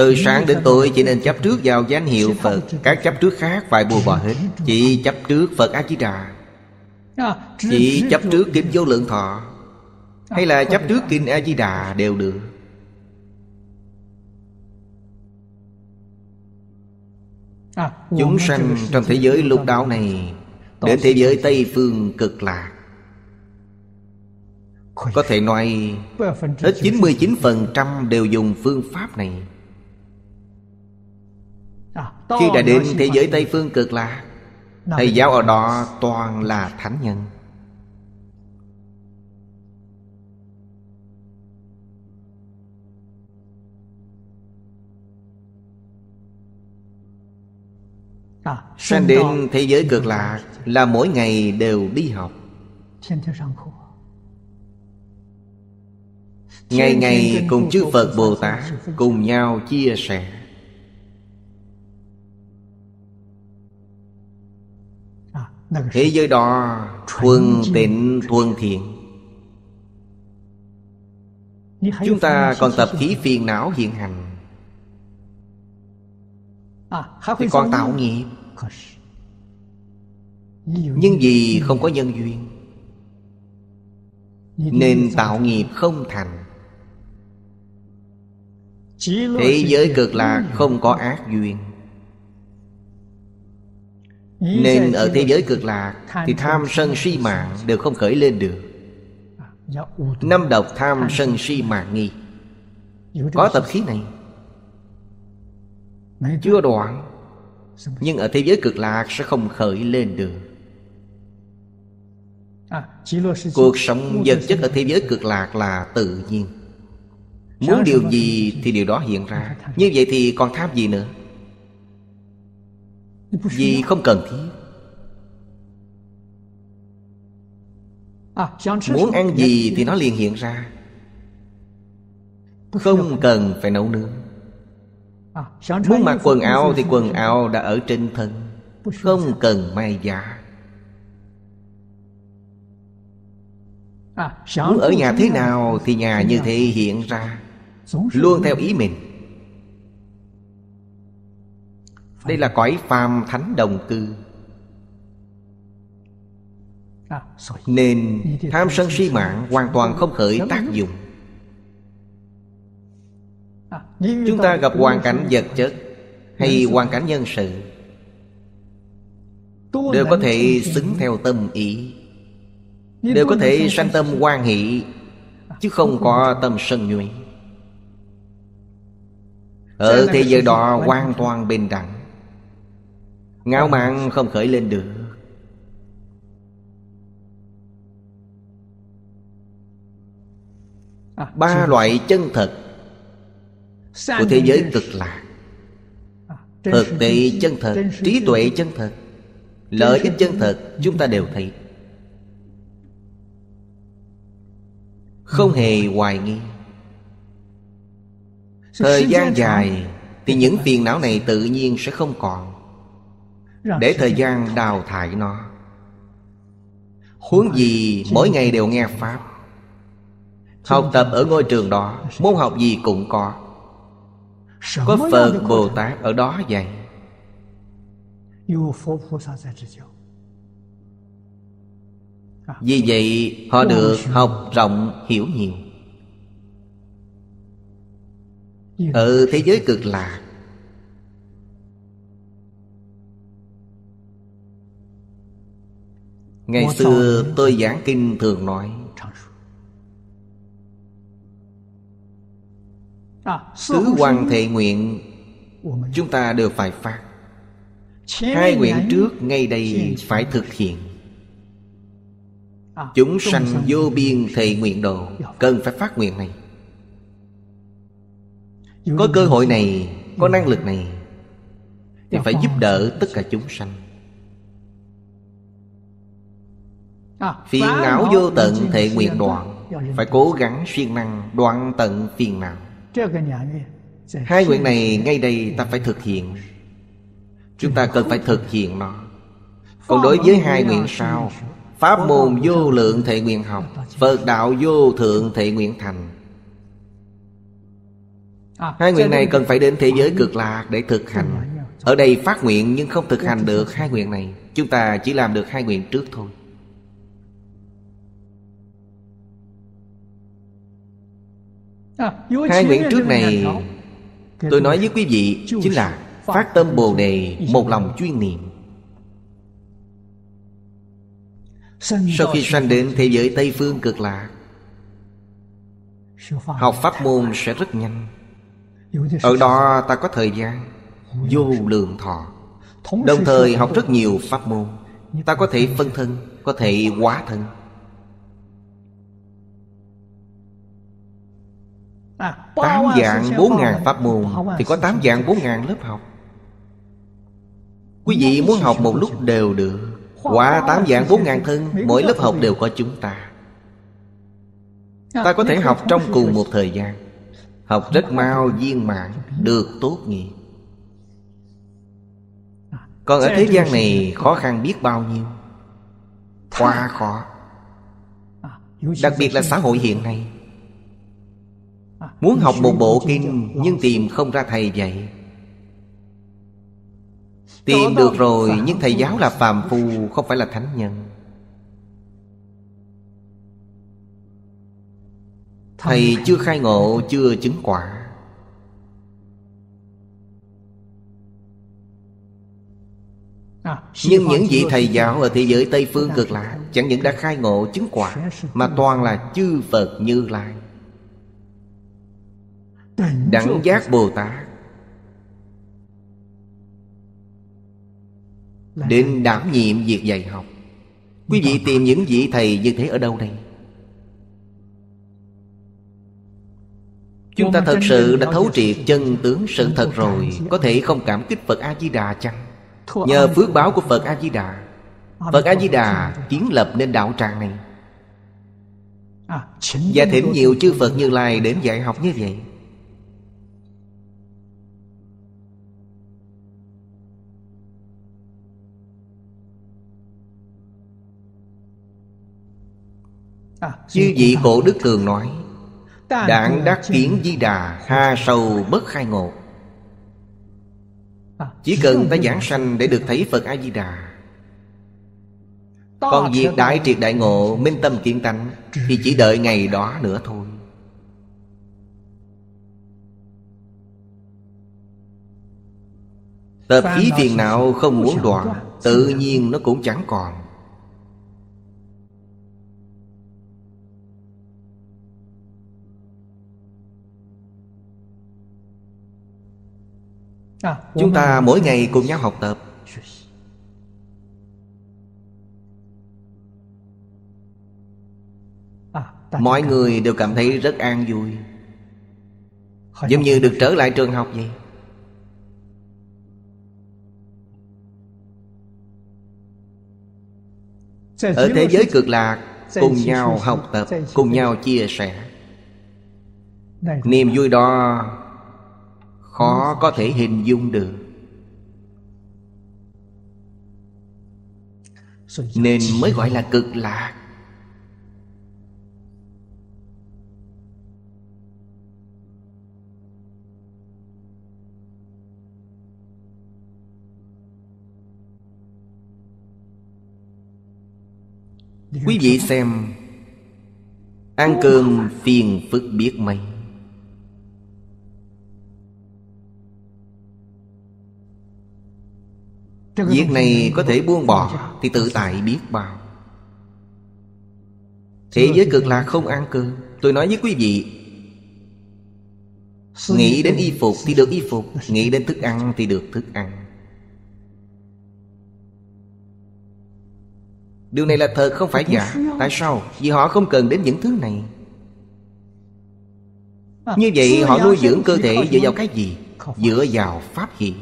từ sáng đến tối chỉ nên chấp trước vào danh hiệu Phật Các chấp trước khác phải buông bỏ hết Chỉ chấp trước Phật A-di-đà Chỉ chấp trước Kinh Vô Lượng Thọ Hay là chấp trước Kinh A-di-đà đều được Chúng sanh trong thế giới lục đạo này Đến thế giới Tây Phương cực lạc Có thể nói Hết 99% đều dùng phương pháp này khi đã đến thế giới Tây Phương cực lạc Thầy giáo ở đó toàn là thánh nhân à, sanh đến thế giới cực lạc là mỗi ngày đều đi học Ngày ngày cùng chư Phật Bồ Tát cùng nhau chia sẻ Thế giới đó thuần tịnh thuần thiện Chúng ta còn tập khí phiền não hiện hành à, Thì còn tạo nghiệp Nhưng vì không có nhân duyên Nên tạo nghiệp không thành Thế giới cực lạc không có ác duyên nên ở thế giới cực lạc Thì tham sân si mạng đều không khởi lên được à, Năm độc tham sân si mạng nghi Có tập khí này Chưa đoạn Nhưng ở thế giới cực lạc sẽ không khởi lên được à, Cuộc sống vật chất ở thế giới cực lạc là tự nhiên Muốn điều gì thì điều đó hiện ra Như vậy thì còn tham gì nữa vì không cần thiết muốn ăn gì thì nó liền hiện ra không cần phải nấu nướng muốn mặc quần áo thì quần áo đã ở trên thân không cần may giả muốn ở nhà thế nào thì nhà như thế hiện ra luôn theo ý mình đây là cõi phàm thánh đồng cư nên tham sân si mạng hoàn toàn không khởi tác dụng Chúng ta gặp hoàn cảnh vật chất Hay hoàn cảnh nhân sự Đều có thể xứng theo tâm ý Đều có thể sanh tâm quan hỷ Chứ không có tâm sân nhuệ Ở thế giới đó hoàn toàn bình đẳng Ngao mạn không khởi lên được à, Ba loại chân thật Của thế giới cực lạc à, Thực địa chân thật Trí tuệ chân thật Lợi ích chân thật Chúng ta đều thấy Không hề ừ. hoài nghi Thời gian dài Thì những phiền não này tự nhiên sẽ không còn để thời gian đào thải nó Huống gì mỗi ngày đều nghe Pháp Học tập ở ngôi trường đó Môn học gì cũng có Có Phật Bồ Tát ở đó dạy. À. Vì vậy họ được học rộng hiểu nhiều Ở thế giới cực lạc Ngày xưa tôi giảng kinh thường nói à, Tứ hoàng thệ nguyện Chúng ta đều phải phát Hai nguyện trước ngay đây phải thực hiện à, Chúng sanh vô biên thệ nguyện đồ dạ. Cần phải phát nguyện này Có cơ hội này Có năng lực này Thì dạ, phải giúp đỡ tất cả chúng sanh À, phiền não vô tận thể nguyện đoạn Phải cố gắng siêng năng đoạn tận phiền não Hai nguyện này ngay đây ta phải thực hiện Chúng ta cần phải thực hiện nó Còn đối với hai nguyện sau Pháp môn vô lượng thể nguyện học Phật đạo vô thượng thể nguyện thành à, Hai nguyện này cần phải đến thế giới cực lạc để thực hành Ở đây phát nguyện nhưng không thực hành được hai nguyện này Chúng ta chỉ làm được hai nguyện trước thôi À, Hai nguyện trước này Tôi nói với quý vị Chính là phát tâm Bồ Đề Một lòng chuyên niệm Sau khi sanh đến thế giới Tây Phương cực lạ Học pháp môn sẽ rất nhanh Ở đó ta có thời gian Vô lượng thọ Đồng thời học rất nhiều pháp môn Ta có thể phân thân Có thể hóa thân À, tám à, dạng bốn ngàn à? pháp môn Thì có tám dạng bốn ngàn lớp học Quý vị muốn học một lúc đều được qua tám dạng bốn ngàn thân Mỗi lớp học đều có chúng ta Ta có thể học trong cùng một thời gian Học rất mau viên mãn Được tốt nghiệp Còn ở thế gian này khó khăn biết bao nhiêu Quá khó Đặc biệt là xã hội hiện nay Muốn học một bộ kinh Nhưng tìm không ra thầy dạy Tìm được rồi Nhưng thầy giáo là phàm phu Không phải là thánh nhân Thầy chưa khai ngộ Chưa chứng quả à, Nhưng những vị thầy giáo ở thế giới Tây Phương cực lạ Chẳng những đã khai ngộ chứng quả Mà toàn là chư Phật như lai đẳng giác bồ tát đến đảm nhiệm việc dạy học quý vị tìm những vị thầy như thế ở đâu đây chúng ta thật sự đã thấu triệt chân tướng sự thật rồi có thể không cảm kích phật a di đà chăng nhờ phước báo của phật a di đà phật a di đà kiến lập nên đạo tràng này à, và thêm nhiều chư phật như lai đến dạy học như vậy À, Chư vị cổ đức thường nói Đạn đắc kiến di đà Hà sâu bất khai ngộ à, Chỉ cần ta giảng sanh để được thấy Phật A-di-đà Còn việc đại triệt đại ngộ Minh tâm kiến tánh Thì chỉ đợi ngày đó nữa thôi Tập khí phiền não không muốn đoạn Tự nhiên nó cũng chẳng còn À, Chúng ta mỗi ngày cùng nhau học tập à, Mọi người đều cảm thấy rất an vui Giống như được trở lại trường học vậy Ở thế giới cực lạc Cùng nhau học tập Cùng nhau chia sẻ Niềm vui đó khó có thể hình dung được nên mới gọi là cực lạc quý vị xem ăn cơm phiền phức biết mấy Việc này có thể buông bỏ dạ. Thì tự tại biết bao Thế giới cực lạc không ăn cơm Tôi nói với quý vị Nghĩ đến y phục thì được y phục Nghĩ đến thức ăn thì được thức ăn Điều này là thật không phải dạ. giả Tại sao? Vì họ không cần đến những thứ này à, Như vậy họ nuôi dưỡng cơ thể dựa vào cái gì? Dựa vào pháp hiển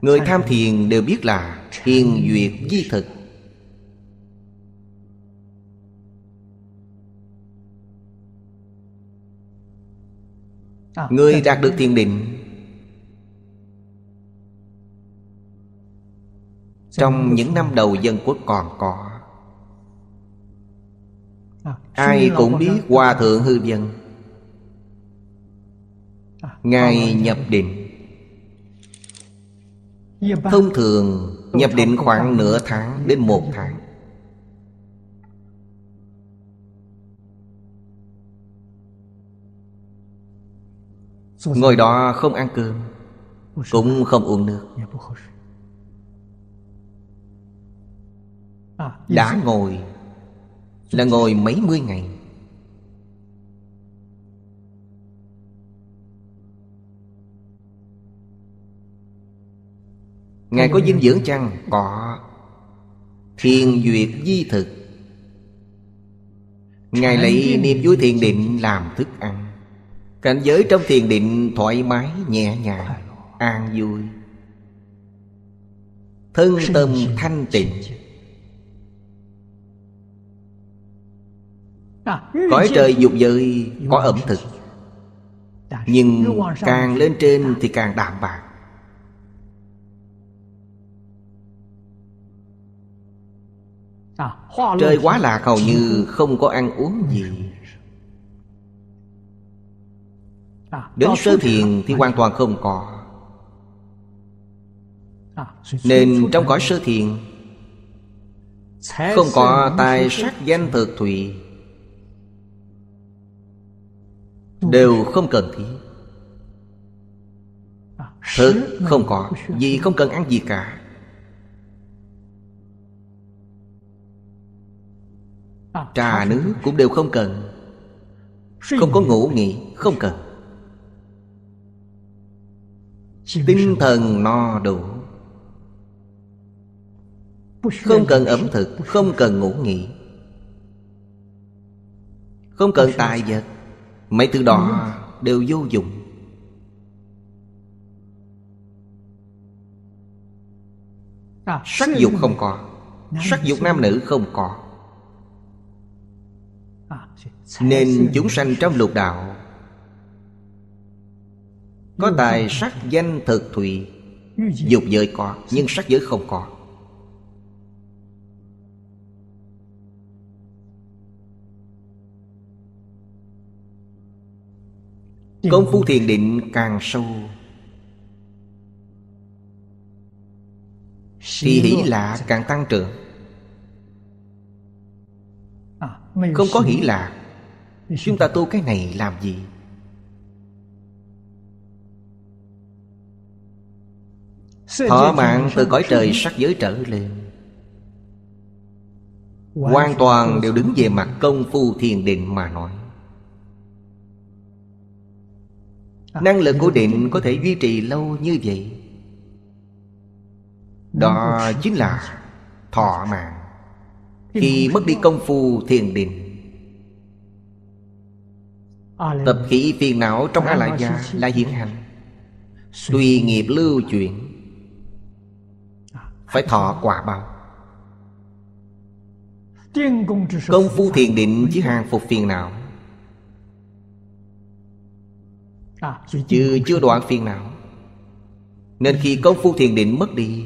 Người tham thiền đều biết là Thiền duyệt di thực à, Người đạt được thiền định Trong những năm đầu dân quốc còn có à, Ai cũng biết Hòa Thượng Hư Dân à, Ngài nhập định Thông thường nhập định khoảng nửa tháng đến một tháng Ngồi đó không ăn cơm Cũng không uống nước Đã ngồi Là ngồi mấy mươi ngày Ngài có dinh dưỡng chăng? Có Thiền duyệt di thực Ngài lấy niềm vui thiền định làm thức ăn Cảnh giới trong thiền định thoải mái, nhẹ nhàng, an vui Thân tâm thanh tịnh Cõi trời dục giới có ẩm thực Nhưng càng lên trên thì càng đạm bạc À, Trời quá lạc hầu như không có ăn uống gì à, Đến sơ thiền thì hoàn toàn không có à, Nên trong cõi sơ thiền Không có tài sắc danh thực thụy Đều không cần thiết Thực không có Vì không cần ăn gì cả À, Trà nước cũng đều không cần Không có ngủ nghỉ Không cần Tinh thần no đủ Không cần ẩm thực Không cần ngủ nghỉ Không cần tài vật Mấy thứ đó đều vô dụng à, Sắc dục không có Sắc dục nam nữ không có nên chúng sanh trong lục đạo Có tài sắc danh thực thụy Dục giới có Nhưng sắc giới không có Công phu thiền định càng sâu Thì hỷ lạ càng tăng trưởng không có nghĩ là chúng ta tu cái này làm gì thọ mạng từ cõi trời sắc giới trở lên hoàn toàn đều đứng về mặt công phu thiền định mà nói à, năng lực của định có thể duy trì lâu như vậy đó chính là thọ mạng khi mất đi công phu thiền định Tập khí phiền não trong a la gia là hiện hành Tùy nghiệp lưu chuyển à, Phải thọ quả bao. Công phu thiền định chỉ hàng phục phiền não à, Chứ chưa đoạn phiền não Nên khi công phu thiền định mất đi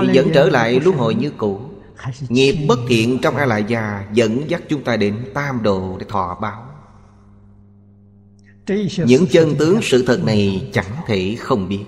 thì vẫn trở lại luân hồi như cũ nghiệp bất thiện trong a lại già dẫn dắt chúng ta đến tam đồ để thọ báo những chân tướng sự thật này chẳng thể không biết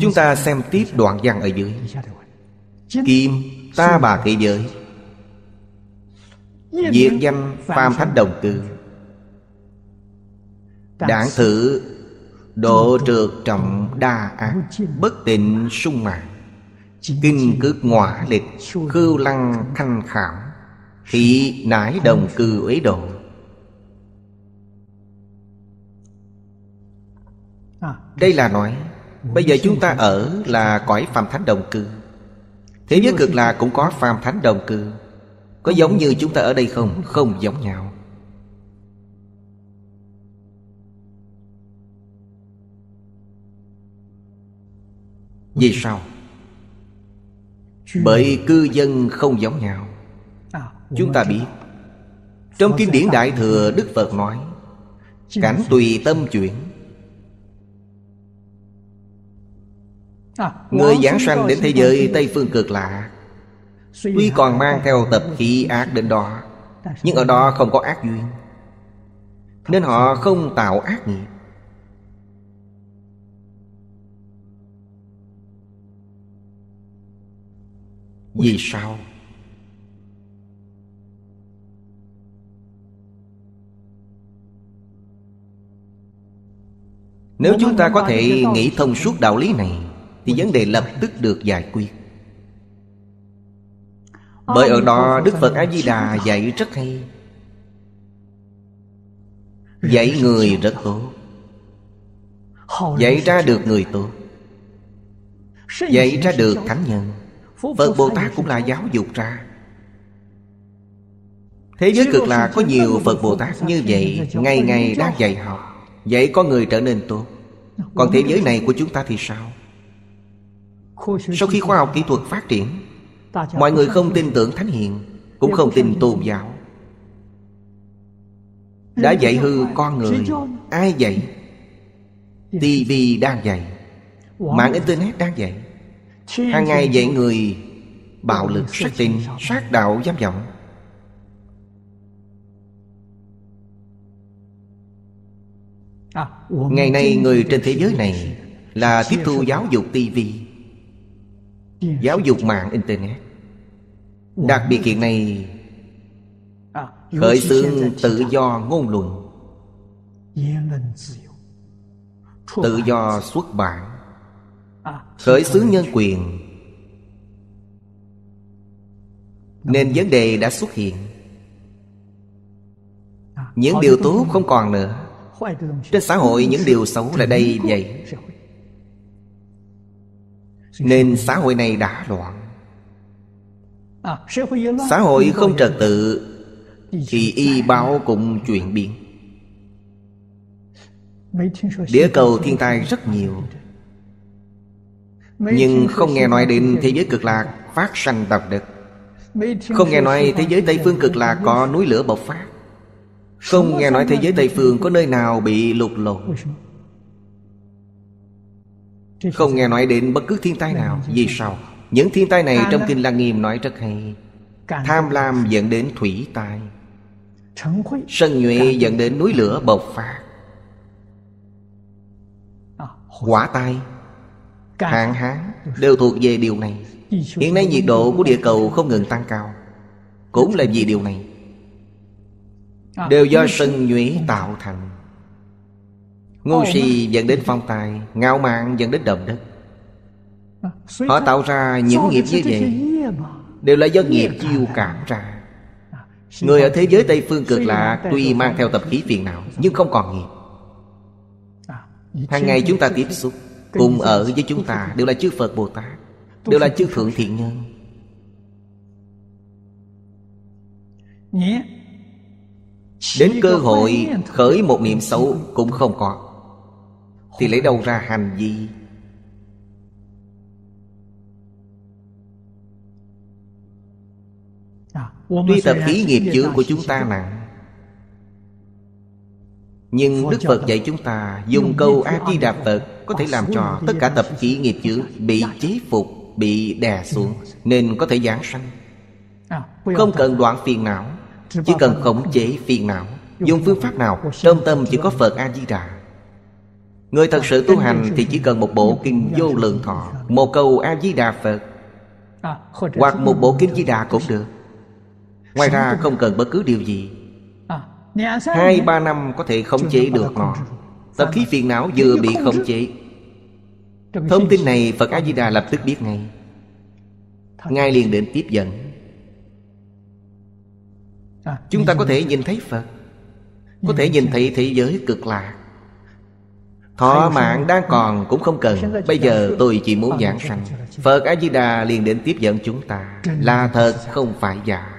Chúng ta xem tiếp đoạn văn ở dưới Kim ta bà thế giới Diệt danh phàm thánh đồng tư Đảng thử Độ trượt trọng đa ác Bất tịnh sung mạng Kinh cước ngọa lịch Khưu lăng thanh khảo Thị nãi đồng cư ấy độ à. Đây là nói Bây giờ chúng ta ở là cõi phàm thánh đồng cư Thế giới cực lạc cũng có phàm thánh đồng cư Có giống như chúng ta ở đây không? Không giống nhau Vì sao? Bởi cư dân không giống nhau Chúng ta biết Trong kinh điển Đại Thừa Đức Phật nói Cảnh tùy tâm chuyển À, Người giảng sanh đến thế giới Tây Phương cực lạ Tuy còn mang theo tập khí ác đến đó Nhưng ở đó không có ác duyên Nên họ không tạo ác nghiệp Vì sao? Nếu chúng ta có thể nghĩ thông suốt đạo lý này thì vấn đề lập tức được giải quyết ờ, bởi ở đó Đức Phật A-di-đà dạy rất hay Dạy người rất tốt Dạy ra được người tốt Dạy ra được thánh nhân Phật Bồ Tát cũng là giáo dục ra Thế giới cực là có nhiều Phật Bồ Tát như vậy Ngày ngày đang dạy họ Dạy có người trở nên tốt Còn thế giới này của chúng ta thì sao sau khi khoa học kỹ thuật phát triển mọi người không tin tưởng thánh hiện cũng không tin tôn giáo đã dạy hư con người ai dạy dạ. tv đang dạy mạng internet đang dạy hàng ngày dạy người bạo lực sát tinh, sát đạo giam vọng à, ngày nay người trên thế giới này là tiếp thu giáo dục tivi giáo dục mạng internet đặc biệt hiện nay à, khởi xướng tự do ngôn luận tự do xuất bản à, khởi xướng nhân quyền nên vấn đề đã xuất hiện à, những điều tốt không còn nữa trên xã hội những điều xấu là đây vậy nên xã hội này đã à, loạn Xã hội không trật tự Thì y báo cũng chuyển biến Địa cầu thiên tai rất nhiều Nhưng không nghe nói đến thế giới cực lạc phát sanh tập đực Không nghe nói thế giới Tây Phương cực lạc có núi lửa bộc phát Không nghe nói thế giới Tây Phương có nơi nào bị lụt lộn không nghe nói đến bất cứ thiên tai nào Vì sao? Những thiên tai này trong Kinh Lăng Nghiêm nói rất hay Tham lam dẫn đến thủy tai Sân nhuệ dẫn đến núi lửa bộc phát à, Quả tai Hạn hán đều thuộc về điều này Hiện nay nhiệt độ của địa cầu không ngừng tăng cao Cũng là vì điều này à, Đều do sân nhuế tạo thành Ngu si dẫn đến phong tài Ngạo mạn dẫn đến động đất à, Họ tạo ra những nghiệp như vậy Đều là do nghiệp chiêu à. cảm ra à, Người ở thế giới Tây Phương cực lạc Tuy mang theo tập khí phiền não Nhưng không còn nghiệp Hàng ngày chúng ta tiếp xúc Cùng ở với chúng ta đều là chư Phật Bồ Tát Đều là chư Thượng Thiện Nhân Đến cơ hội khởi một niệm xấu cũng không có thì lấy đâu ra hành vi tuy tập khí nghiệp chướng của chúng ta nặng nhưng đức phật dạy chúng ta dùng câu a di đà phật có thể làm cho tất cả tập khí nghiệp chướng bị chế phục bị đè xuống nên có thể giáng sanh không cần đoạn phiền não chỉ cần khống chế phiền não dùng phương pháp nào trong tâm chỉ có phật a di đà Người thật sự tu hành thì chỉ cần một bộ kinh vô lượng thọ Một câu A-di-đà Phật Hoặc một bộ kinh Di Đà cũng được Ngoài ra không cần bất cứ điều gì Hai ba năm có thể khống chế được nó Tập khí phiền não vừa bị khống chế Thông tin này Phật A-di-đà lập tức biết ngay ngay liền đến tiếp dẫn Chúng ta có thể nhìn thấy Phật Có thể nhìn thấy thế giới cực lạc Thọ mạng đang còn ừ. cũng không cần Bây giờ tôi chỉ muốn ờ, giảng sanh Phật A-di-đà liền đến tiếp dẫn chúng ta Là thật không phải giả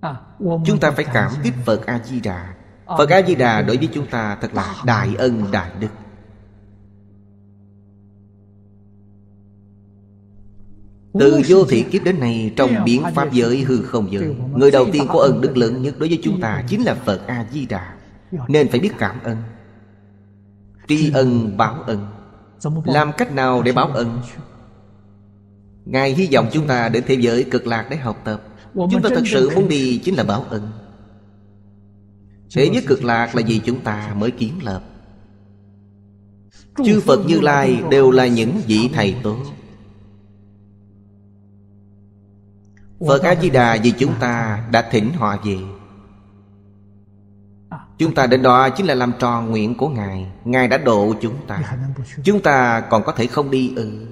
à, Chúng ta phải cảm kích Phật A-di-đà ờ, Phật A-di-đà đối với chúng ta thật là đại ân đại đức Từ vô thị kiếp đến nay Trong biến pháp giới hư không giới Người đầu tiên có ân đức lớn nhất đối với chúng ta Chính là Phật A-di-đà nên phải biết cảm ơn Tri ân báo ân Làm cách nào để báo ân Ngài hy vọng chúng ta đến thế giới cực lạc để học tập Chúng ta thật sự muốn đi chính là báo ân Thế giới cực lạc là gì chúng ta mới kiến lập Chư Phật Như Lai đều là những vị thầy tốt Phật A Di Đà vì chúng ta đã thỉnh họ về Chúng ta đến đó chính là làm tròn nguyện của Ngài Ngài đã độ chúng ta Chúng ta còn có thể không đi ư ừ.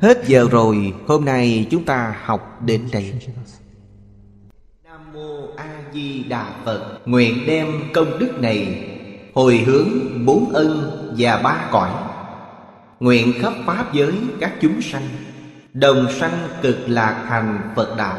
Hết giờ rồi Hôm nay chúng ta học đến đây Nam Mô A Di Đà Phật Nguyện đem công đức này Hồi hướng bốn ân và ba cõi Nguyện khắp pháp giới các chúng sanh Đồng sanh cực lạc thành Phật Đạo